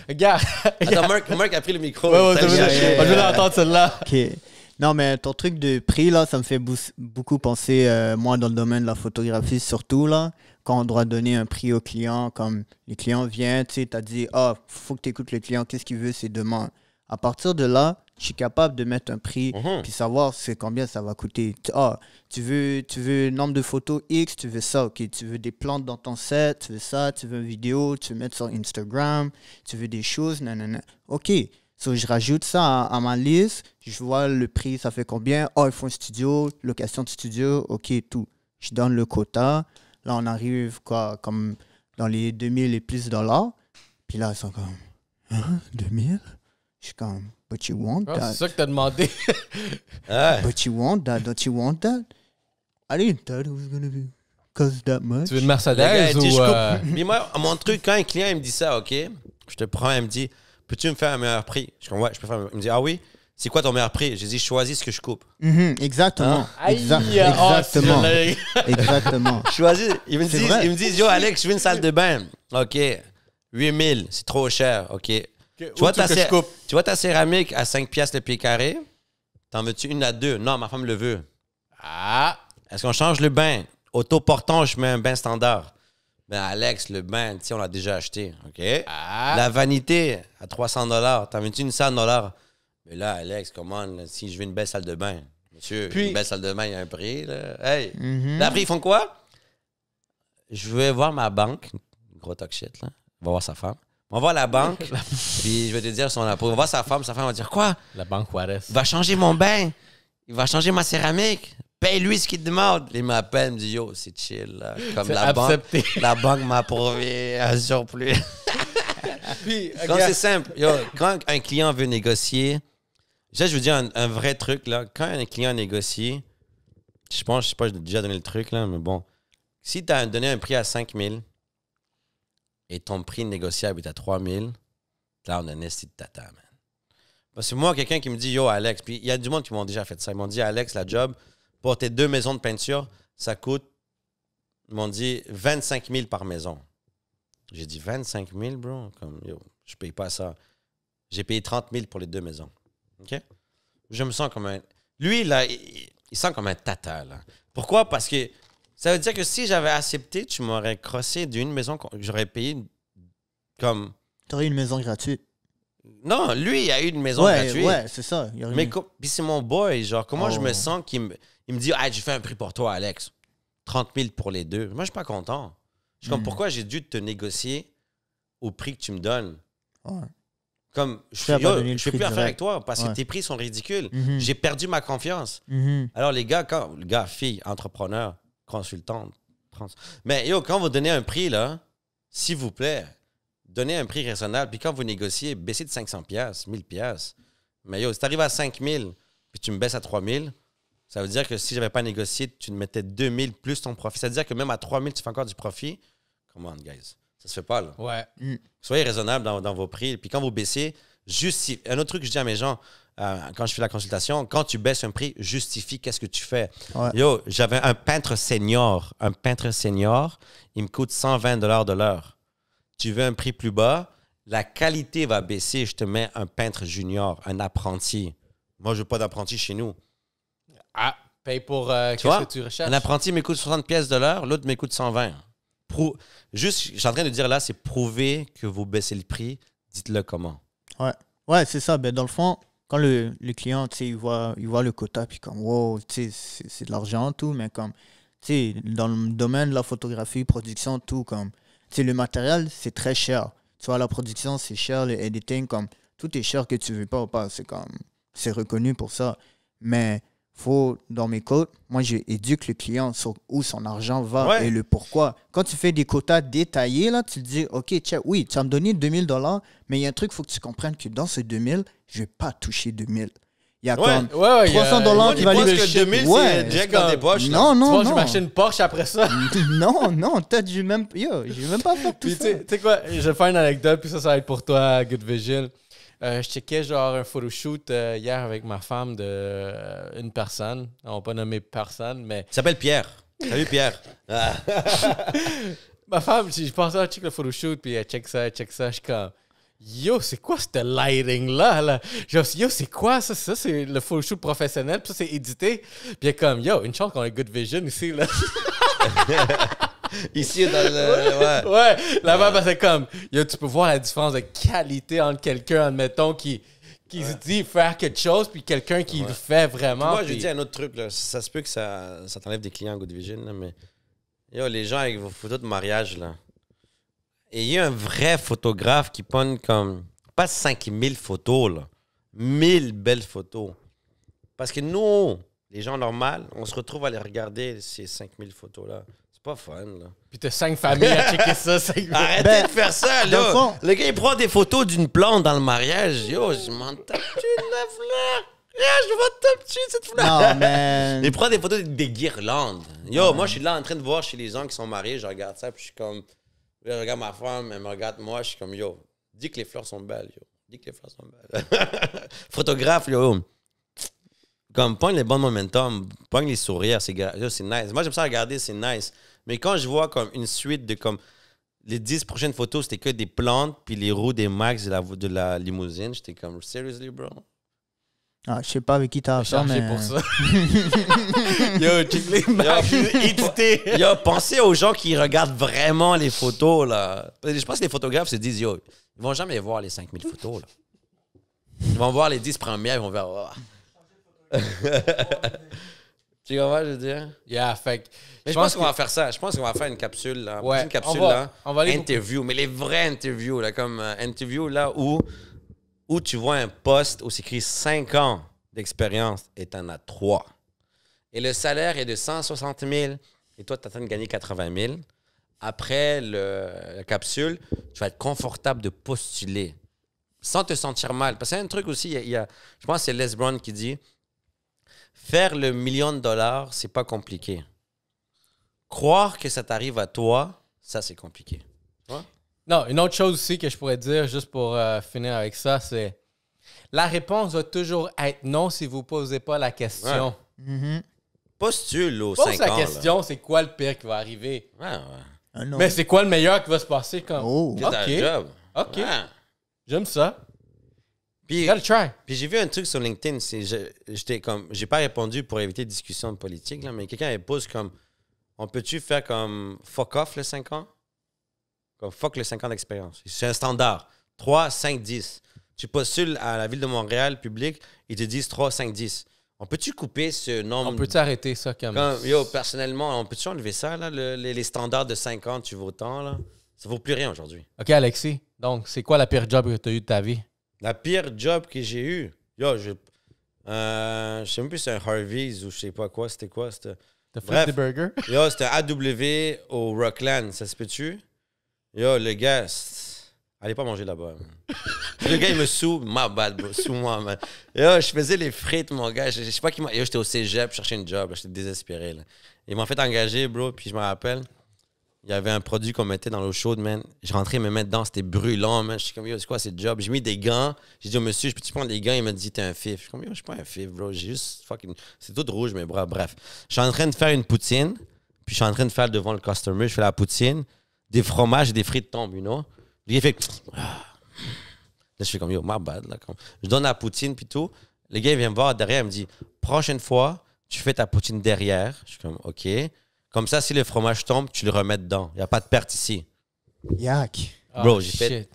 Regarde. Attends, Marc, a pris le micro. Ouais, ouais, celle-là. Non, mais ton truc de prix, là, ça me fait beaucoup penser, euh, moi, dans le domaine de la photographie, surtout, là, quand on doit donner un prix au client, comme les clients viennent, tu sais, t'as dit, ah, faut que tu écoutes le client, qu'est-ce qu'il veut, c'est demain. À partir de là, je suis capable de mettre un prix, mhm. puis savoir c'est combien ça va coûter. Ah, tu veux, tu veux nombre de photos X, tu veux ça, ok. Tu veux des plantes dans ton set, tu veux ça, tu veux une vidéo, tu veux mettre sur Instagram, tu veux des choses, nanana. Ok, je rajoute ça à, ma liste, je vois le prix, ça fait combien. Oh, ils font un studio, location de studio, ok, tout. Je donne le quota. Là, on arrive quoi, comme dans les 2000 et plus dollars. Puis là, ils sont comme, hein, 2000? Je suis comme, but you want ah, that. c'est ça que t'as demandé. Hein? But you want that, don't you want that? I didn't thought it was to be cause that much. Tu veux une Mercedes ou... Mais euh, moi, mon truc, quand un client il me dit ça, OK, je te prends, il me dit peux-tu me faire un meilleur prix Je je peux Il me dit, ah oui c'est quoi ton meilleur prix J'ai dit, choisis ce que je coupe. Mhm, exactement. Hein? Ah, exactement. exactement. choisis. Ils me, disent, yo, Alex, je veux une salle de bain. OK. 8000, c'est trop cher. OK. tu, vois, ta céramique à 5 piastres le pied carré. T'en veux-tu une à deux Non, ma femme le veut. Ah. Est-ce qu'on change le bain Autoportant, je mets un bain standard. Alex, le bain, tu on l'a déjà acheté. OK? Ah. La vanité à 300 dollars. T'en veux-tu une 100 dollars? Mais là, Alex, comment, si je veux une belle salle de bain, monsieur, une belle salle de bain, il y a un prix. Là. Hey! Mhm. ils font quoi? Je vais voir ma banque. Gros talk shit, là. On va voir sa femme. On va voir la banque. puis je vais te dire son pour On va voir sa femme. Sa femme va dire quoi? La banque Juarez. Va changer mon bain. Il va changer ma céramique paye-lui ben, ce qu'il demande. Il m'appelle, il me dit, yo, c'est chill. Comme la banque, la banque m'a prouvé un surplus. Puis, quand c'est simple, yo, quand un client veut négocier, je vous dis un, vrai truc, là. Quand un client négocie, je pense, je sais pas, j'ai déjà donné le truc, là, mais bon. Si tu as donné un prix à 000 et ton prix négociable est à 3000, là, on a un esti de tata, man. Parce que moi, quelqu'un qui me dit, yo, Alex, puis il y a du monde qui m'ont déjà fait ça. Ils m'ont dit, Alex, la job, pour tes deux maisons de peinture, ça coûte, ils m'ont dit 25 000 par maison. J'ai dit 25 000, bro, comme je paye pas ça. J'ai payé 30 000 pour les deux maisons. OK? Je me sens comme un. Lui, là, il, sent comme un tata, là. Pourquoi? Parce que ça veut dire que si j'avais accepté, tu m'aurais crossé d'une maison que j'aurais payé comme. T'aurais une maison gratuite. Non, lui, il a eu une maison gratuite. Ouais, c'est ça. Il c'est mon boy, genre, comment je me oh. sens qu'il me il me dit, ah, j'ai fait un prix pour toi, Alex. 30 000 pour les deux. Moi, je suis pas content. Je suis comme, hmm. pourquoi j'ai dû te négocier au prix que tu me donnes? Comme, je ne plus à faire avec toi parce que tes prix sont ridicules. Hmm. J'ai perdu ma confiance. Hmm. Alors, les gars, quand, les gars, filles, entrepreneurs, consultantes, mais yo, quand vous donnez un prix, là, s'il vous plaît, donnez un prix raisonnable. Puis quand vous négociez, baissez de 500 pièces 1000 pièces Mais yo, si arrives à 5000 puis tu me baisses à 3000 ça veut dire que si je n'avais pas négocié, tu ne mettais 2000 plus ton profit. Ça veut dire que même à 3000, tu fais encore du profit. Come on, guys. Ça se fait pas, là. Ouais. Mm. Soyez raisonnable dans, vos prix. Puis quand vous baissez, justifie. Un autre truc que je dis à mes gens euh, quand je fais la consultation, quand tu baisses un prix, justifie qu'est-ce que tu fais. Yo, j'avais un peintre senior. Un peintre senior, il me coûte 120 de l'heure. Tu veux un prix plus bas, la qualité va baisser. Je te mets un peintre junior, un apprenti. Moi, je veux pas d'apprenti chez nous. Ah, paye pour euh, qu'est-ce que tu recherches. Un apprenti m'écoute 60 pièces de l'heure, l'autre m'écoute 120. Prou... Juste, je suis en train de dire là, c'est prouver que vous baissez le prix. Dites-le comment. Ouais, ouais c'est ça. Ben, dans le fond, quand le, le client, il voit, il voit le quota, puis comme, wow, c'est de l'argent, tout, mais comme, tu sais, dans le domaine de la photographie, production, tout, comme, tu sais, le matériel, c'est très cher. Tu vois, la production, c'est cher, le editing, comme, tout est cher que tu veux pas ou pas. C'est comme, c'est reconnu pour ça. Mais faut dans mes codes, moi j'éduque le client sur où son argent va et le pourquoi. Quand tu fais des quotas détaillés, là, tu dis, OK, tiens, oui, tu vas me donner 2000 dollars, mais il y a un truc, il faut que tu comprennes que dans ce 2000, je ne vais pas toucher 2000. Il y a ouais, comme ouais, 300 dollars qui va aller... que 2000, ouais, c'est dans des poches. Non, non, tu vois, non. je m'achète une Porsche après ça. non, non, peut-être j'ai même... Yo, j'ai même pas fait tout puis ça. Tu sais quoi, je vais faire une anecdote, puis ça, ça va être pour toi, Good Vigil. Euh, je checkais genre un photoshoot euh, hier avec ma femme de euh, une personne. On va pas nommer personne, mais. Il s'appelle Pierre. Salut Pierre. ma femme, je, je pensais, à ah, check le photoshoot, puis elle check ça, elle check ça. Je suis comme. Yo, c'est quoi ce lighting-là? Là? Yo, c'est quoi ça? Ça, c'est le photoshoot professionnel, puis ça, c'est édité. Puis elle est comme, yo, une chance qu'on a good vision ici, là. Ici, dans le. Ouais, là-bas, c'est comme. tu peux voir la différence de qualité entre quelqu'un, admettons, qui, qui se dit faire quelque chose, puis quelqu'un qui le fait vraiment. Moi, je dis un autre truc, Ça se peut que ça, ça t'enlève des clients en Good Vision, mais. les gens avec vos photos de mariage, là. a un vrai photographe qui prend comme. Pas 5000 photos, là. 1000 belles photos. Parce que nous, les gens normaux, on se retrouve à les regarder, ces 5000 photos-là pas fun, là. Puis t'as cinq familles à checker ça. Arrêtez ben, de faire ça, là. Le, gars, il prend des photos d'une plante dans le mariage. Yo, je m'en tape la fleur. Yo, je vais te suite cette fleur. Non, man. Il prend des photos des guirlandes. Yo, moi, je suis là en train de voir chez les gens qui sont mariés. Je regarde ça, puis je suis comme. Je regarde ma femme, elle me regarde moi. Je suis comme, yo, dis que les fleurs sont belles, yo. Dis que les fleurs sont belles. Photographe, yo. Comme, pogne les bons momentum, pogne les sourires, c'est nice. Moi, j'aime ça regarder, c'est nice. Mais quand je vois comme une suite de comme les 10 prochaines photos, c'était que des plantes, puis les roues des Max de la, de la limousine, j'étais comme, seriously, bro? Ah, je sais pas avec qui t'as affaire, mais... pour ça. yo, pensez aux gens qui regardent vraiment les photos, là. Je pense que les photographes se disent, yo, ils vont jamais voir les 5000 photos, là. Ils vont voir les 10 premières, ils vont voir... Tu vois je veux dire? Yeah, fait je pense, qu'on va faire ça. Je pense qu'on va faire une capsule, là. Une capsule, on va, là. interview. Mais les vraies interviews, là, comme euh, interview, là, où, où tu vois un poste où c'est écrit 5 ans d'expérience et t'en as 3. Et le salaire est de 160 000 et toi, tu train de gagner 80 000. Après le, la capsule, tu vas être confortable de postuler sans te sentir mal. Parce qu'il y a un truc aussi, il y a, je pense que c'est Les Brown qui dit Faire le million de dollars, c'est pas compliqué. Croire que ça t'arrive à toi, ça c'est compliqué. Non, une autre chose aussi que je pourrais dire, juste pour euh, finir avec ça, c'est la réponse va toujours être non si vous posez pas la question. Mm-hmm. Postule au Pose la question, c'est quoi le pire qui va arriver? Ouais, Mais c'est quoi le meilleur qui va se passer comme. Oh. OK. OK. J'aime ça. Puis, j'ai vu un truc sur LinkedIn, c'est j'étais comme j'ai pas répondu pour éviter discussion de politique mais quelqu'un pose comme on peut-tu faire comme fuck off le 5 ans Comme fuck le 5 ans d'expérience. C'est un standard. 3 5 10. Tu postules à la ville de Montréal public, ils te disent 3 5 10. On peut-tu couper ce nombre On peut-tu arrêter ça quand même? yo personnellement, on peut-tu enlever ça là les, standards de 5 ans, tu vaux tant là Ça vaut plus rien aujourd'hui. OK Alexis. Donc, c'est quoi la pire job que tu as eu de ta vie la pire job que j'ai eu, yo, je, euh, je sais même plus si c'est un Harvey's ou je sais pas quoi, c'était quoi? C'était... The fait Burger. yo, c'était AW au Rockland, ça se peut-tu? Yo, le gars, allez pas manger là-bas. le gars, il me sous, ma bad, sous-moi, man. Yo, je faisais les frites, mon gars. Je, sais pas qui m'a. j'étais au cégep, je cherchais une job, j'étais désespéré, là. Ils m'ont fait engager, bro, puis je me rappelle. Il y avait un produit qu'on mettait dans l'eau chaude, man. Je rentrais me mettre dedans, c'était brûlant, man. Je suis comme, yo, c'est quoi, c'est job? J'ai mis des gants. J'ai dit au monsieur, je peux-tu prendre des gants? Il m'a dit, t'es un fif. Je suis comme, yo, je suis pas un fif, bro. J'ai juste fucking. C'est tout rouge, mais bras. bref. Je suis en train de faire une poutine, puis je suis en train de faire devant le customer. Je fais la poutine, des fromages et des frites tombent, you know? Lui, il fait. Ah. Là, je fais comme, yo, my bad. Là, Je donne la poutine, puis tout. Le gars, il vient me voir derrière, il me dit, prochaine fois, tu fais ta poutine derrière. Je suis comme, OK. Comme ça, si le fromage tombe, tu le remets dedans. Il n'y a pas de perte ici. Yak. Ah, bro, j'ai fait.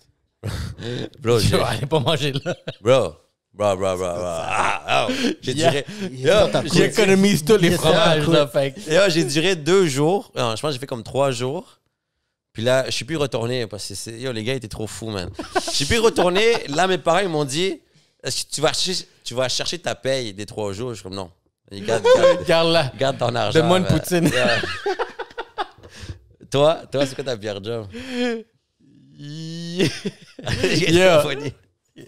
bro, j'ai. pas manger là. Bro. Bro, bro, bro, bro. Ah, oh, j'ai yeah. J'économise tous les fromages, là, fait. j'ai duré deux jours. Non, je pense que j'ai fait comme trois jours. Puis là, je suis plus retourné parce que les gars étaient trop fous, man. Je suis plus retourné. Là, mes parents, m'ont dit Est-ce que tu vas, tu vas chercher ta paye des trois jours Je suis comme non. garde, ton argent. Donne-moi poutine. toi, toi, c'est quoi ta pire job? Yeah.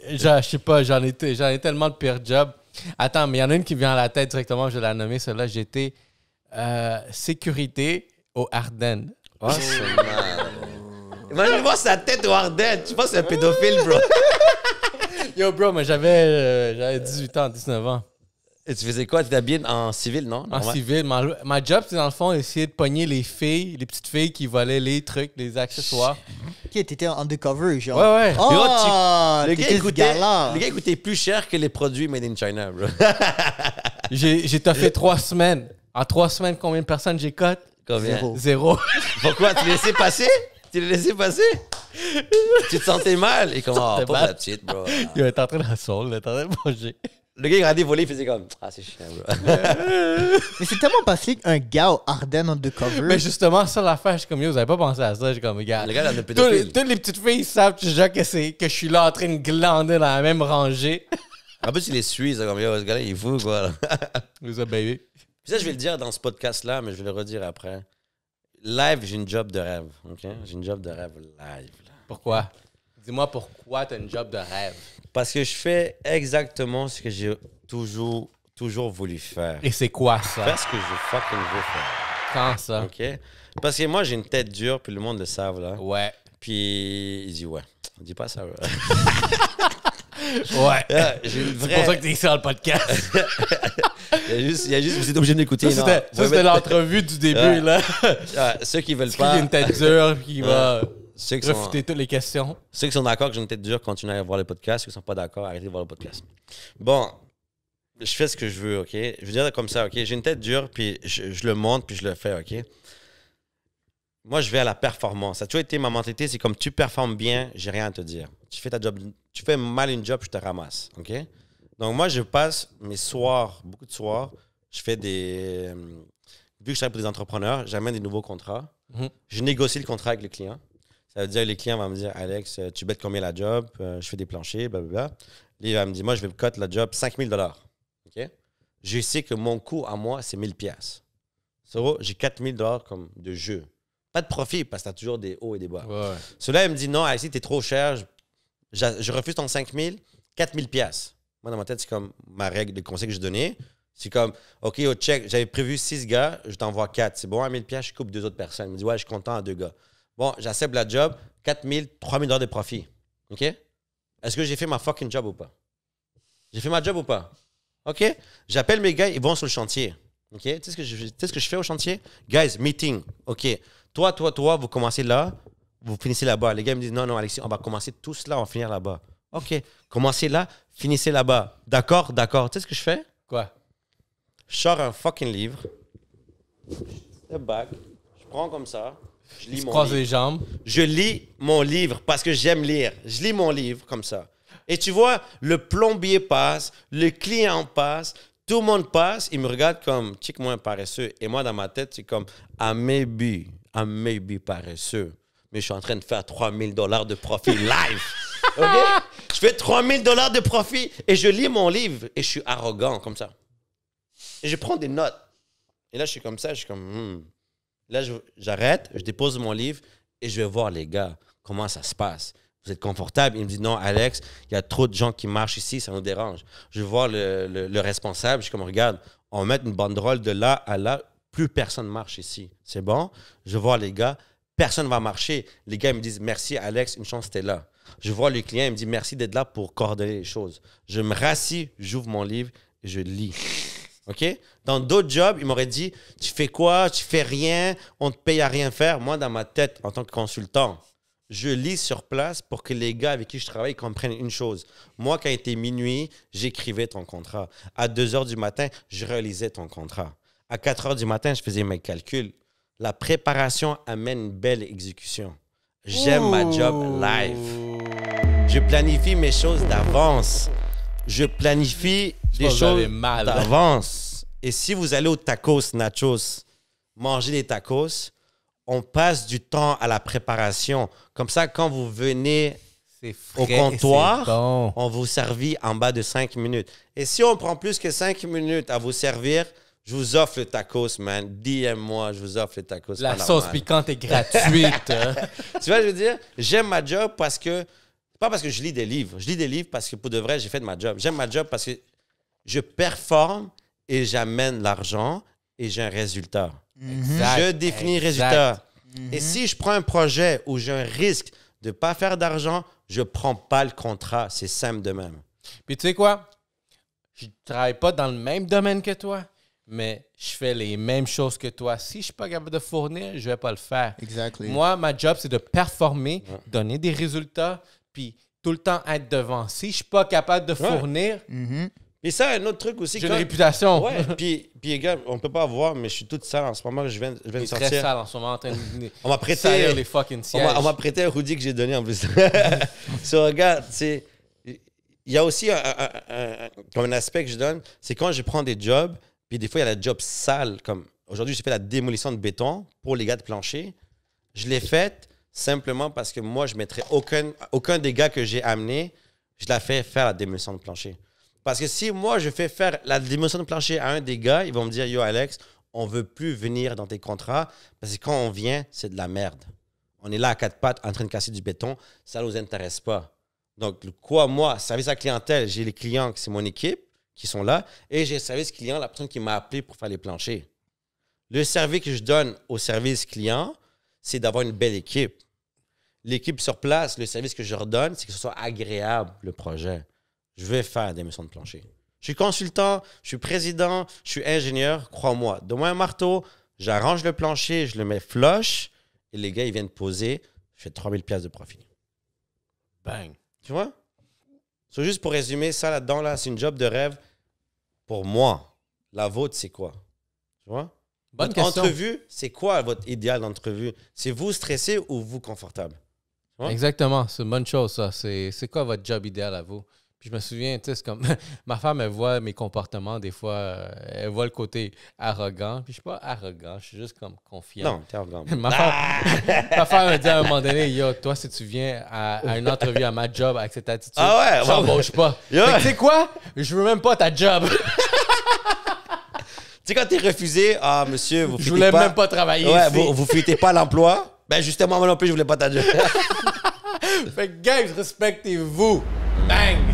je sais pas, j'en ai, tellement de pires jobs. Attends, mais il y en a une qui vient à la tête directement, je vais la nommer celle-là. J'étais euh, sécurité au Ardennes. Oh, c'est Imagine voir sa tête au Arden. Tu penses que c'est un pédophile, bro. Yo, bro, mais j'avais euh, j'avais 18 ans, 19 ans. Et tu faisais quoi? Tu étais en civil, non? En civil. Ma, job, c'est dans le fond essayer de pogner les filles, les petites filles qui volaient les trucs, les accessoires. Ok, t'étais undercover, genre. Ouais, ouais. Oh, gars coûtaient plus cher que les produits made in China, bro. J'ai j'ai fait trois semaines. En trois semaines, combien de personnes j'ai coté? Combien? Zéro. Pourquoi? Tu l'as laissé passer? Tu l'as laissé passer? tu te sentais mal? Et comment? Oh, pas la petite, bro. Il était en train de la il était en train de manger. Le gars, il regardait voler, il faisait comme Ah, c'est chiant, Mais c'est tellement passé qu'un un gars au Arden undercover. Mais justement, sur l'affaire, je suis comme Yo, vous avez pas pensé à ça. J'ai comme Regarde. gars, Toutes les, petites filles savent déjà que, c'est- que je suis là en train de glander dans la même rangée. En plus, il les suit, comme Yo, ce gars-là, il est fou, quoi. Vous êtes baby. ça, je vais le dire dans ce podcast-là, mais je vais le redire après. Live, j'ai une job de rêve, OK? J'ai une job de rêve live, là. Pourquoi Dis-moi pourquoi tu as une job de rêve. Parce que je fais exactement ce que j'ai toujours, toujours voulu faire. Et c'est quoi ça? ce que je veux faire. Quand ça? OK. Parce que moi, j'ai une tête dure, puis le monde le savent, là. Ouais. Puis il dit, ouais, on dit pas ça. ouais. ouais. C'est pour ça que tu t'es sur le podcast. il, y a juste, il y a juste, vous êtes obligé d'écouter. Ça, c'était, l'entrevue du début, là. ceux qui veulent pas. Qui a une tête dure, qui va. Ceux qui sont, toutes les questions. Ceux qui sont d'accord que j'ai une tête dure, continuez à voir le podcast. Ceux qui sont pas d'accord, arrêtez de voir le podcast. Bon, je fais ce que je veux, OK? Je veux dire comme ça, OK? J'ai une tête dure, puis je, le monte, puis je le fais, OK? Moi, je vais à la performance. Ça a toujours été ma mentalité, c'est comme tu performes bien, j'ai rien à te dire. Tu fais ta job, tu fais mal une job, je te ramasse, OK? Donc, moi, je passe mes soirs, beaucoup de soirs, je fais des... Euh, vu que je travaille pour des entrepreneurs, j'amène des nouveaux contrats. Mhm. Je négocie le contrat avec le client. Ça veut dire que les clients vont me dire Alex, euh, tu bêtes combien la job euh, Je fais des planchers, blablabla. Lui, il va me dire Moi, je vais me la job 5000 000 Je sais que mon coût à moi, c'est 1000 pièces. j'ai 4 000 comme de jeu. Pas de profit parce que tu as toujours des hauts et des bas. Celui-là, il me dit Non, Alexis, tu es trop cher. Je, refuse ton 5 000, 4 000 $.» Moi, dans ma tête, c'est comme ma règle de conseil que je donnais. C'est comme, OK, au check, j'avais prévu 6 gars, je t'envoie 4. C'est bon, 1 1000 pièces, je coupe deux autres personnes. Il me dit, ouais, je suis content à deux gars. Bon, j'accepte la job, 4 000, 3 000 dollars de profit. OK? Est-ce que j'ai fait ma fucking job ou pas? J'ai fait ma job ou pas? OK? J'appelle mes gars, ils vont sur le chantier. OK? Tu sais ce que je, sais ce que je fais au chantier? Guys, meeting. OK. Toi, toi, toi, vous commencez là, vous finissez là-bas. Les gars me disent non, non, Alexis, on va commencer tous là, on va finir là-bas. OK. Commencez là, finissez là-bas. D'accord, d'accord. Tu sais ce que je fais? Quoi? Je sors un fucking livre. Step back. Je prends comme ça. Je lis mon livre. les jambes. Je lis mon livre parce que j'aime lire. Je lis mon livre comme ça. Et tu vois, le plombier passe, le client passe, tout le monde passe. Il me regarde comme, tic moi, paresseux. Et moi, dans ma tête, c'est comme, I ah, may be, I ah, may paresseux, mais je suis en train de faire 3000 dollars de profit live. Je fais 3000 dollars de profit et je lis mon livre et je suis arrogant comme ça. Et je prends des notes. Et là, je suis comme ça, je suis comme, hmm. Là, j'arrête, je, dépose mon livre et je vais voir les gars, comment ça se passe. Vous êtes confortable? Il me dit non, Alex, il y a trop de gens qui marchent ici, ça nous dérange. Je vois le, responsable, je suis comme, regarde, on met une banderole de là à là, plus personne marche ici. C'est bon? Je vois les gars, personne va marcher. Les gars ils me disent merci, Alex, une chance, t'es là. Je vois le client, il me dit merci d'être là pour coordonner les choses. Je me rassis, j'ouvre mon livre et je lis. Dans d'autres jobs, ils m'auraient dit Tu fais quoi? Tu fais rien, on te paye à rien faire. Moi, dans ma tête, en tant que consultant, je lis sur place pour que les gars avec qui je travaille comprennent une chose. Moi, quand il était minuit, j'écrivais ton contrat. À 2 heures du matin, je réalisais ton contrat. À 4 heures du matin, je faisais mes calculs. La préparation amène une belle exécution. J'aime ma job live. Je planifie mes choses d'avance je planifie des choses d'avance. Et si vous allez au tacos, nachos, manger des tacos, on passe du temps à la préparation. Comme ça, quand vous venez au comptoir, on vous servit en bas de 5 minutes. Et si on prend plus que 5 minutes à vous servir, je vous offre le tacos, man. dis moi je vous offre le tacos. La sauce piquante est gratuite. Hein. tu vois, je veux dire, j'aime ma job parce que pas parce que je lis des livres. Je lis des livres parce que pour de vrai, j'ai fait de ma job. J'aime ma job parce que je performe et j'amène l'argent et j'ai un résultat. Mhm. je définis le résultat. Mhm. Et si je prends un projet où j'ai un risque de ne pas faire d'argent, je prends pas le contrat. C'est simple de même. Puis tu sais quoi? Je travaille pas dans le même domaine que toi, mais je fais les mêmes choses que toi. Si je suis pas capable de fournir, je vais pas le faire. Exactement. Moi, ma job, c'est de performer, donner des résultats, puis tout le temps être devant. Si je suis pas capable de fournir. mais mm-hmm. Et ça, un autre truc aussi. J'ai une réputation. Ouais, puis, puis, gars, on peut pas voir, mais je suis toute sale en ce moment. Je viens, je viens de sortir. très sale en ce moment. En train de... on m'a prêté. les fucking On m'a prêté un hoodie que j'ai donné en plus. regarde, c'est. Il y a aussi un, comme un aspect que je donne, c'est quand je prends des jobs, puis des fois, il y a des jobs sales. Comme aujourd'hui, j'ai fait la démolition de béton pour les gars de plancher. Je l'ai faite simplement parce que moi, je mettrais aucun, aucun des gars que j'ai amené, je la fais faire la démission de plancher. Parce que si moi, je fais faire la démission de plancher à un des gars, ils vont me dire Yo, Alex, on veut plus venir dans tes contrats parce que quand on vient, c'est de la merde. On est là à quatre pattes en train de casser du béton, ça ne nous intéresse pas. Donc, quoi, moi, service à clientèle, j'ai les clients, c'est mon équipe qui sont là, et j'ai le service client, la personne qui m'a appelé pour faire les planchers. Le service que je donne au service client, c'est d'avoir une belle équipe. L'équipe sur place, le service que je leur donne, c'est que ce soit agréable, le projet. Je vais faire des missions de plancher. Je suis consultant, je suis président, je suis ingénieur, crois-moi. Donne-moi un marteau, j'arrange le plancher, je le mets flush, et les gars, ils viennent poser, je fais 3000 pièces de profit. Bang. Tu vois? C'est juste pour résumer, ça là-dedans, là, c'est une job de rêve pour moi. La vôtre, c'est quoi? Tu vois? Bonne question. entrevue, c'est quoi votre idéal d'entrevue? C'est vous stressé ou vous confortable? Exactement, c'est une bonne chose, ça. C'est quoi votre job idéal à vous? Puis je me souviens, tu sais, comme ma femme, elle voit mes comportements, des fois, euh, elle voit le côté arrogant. Puis je suis pas arrogant, je suis juste comme confiant. Non, t'es arrogant. Ah! ma, femme, me dit à un moment donné, yo, toi, si tu viens à, une entrevue à ma job avec cette attitude, ah j'embauche pas. Tu sais quoi? Je veux même pas ta job. Tu sais, quand t'es refusé, ah, monsieur, vous Je voulais même pas travailler. Ouais, vous, vous fuitez pas l'emploi. Ben, justement, moi non plus, je voulais pas ta fait que, guys, respectez-vous. Bang!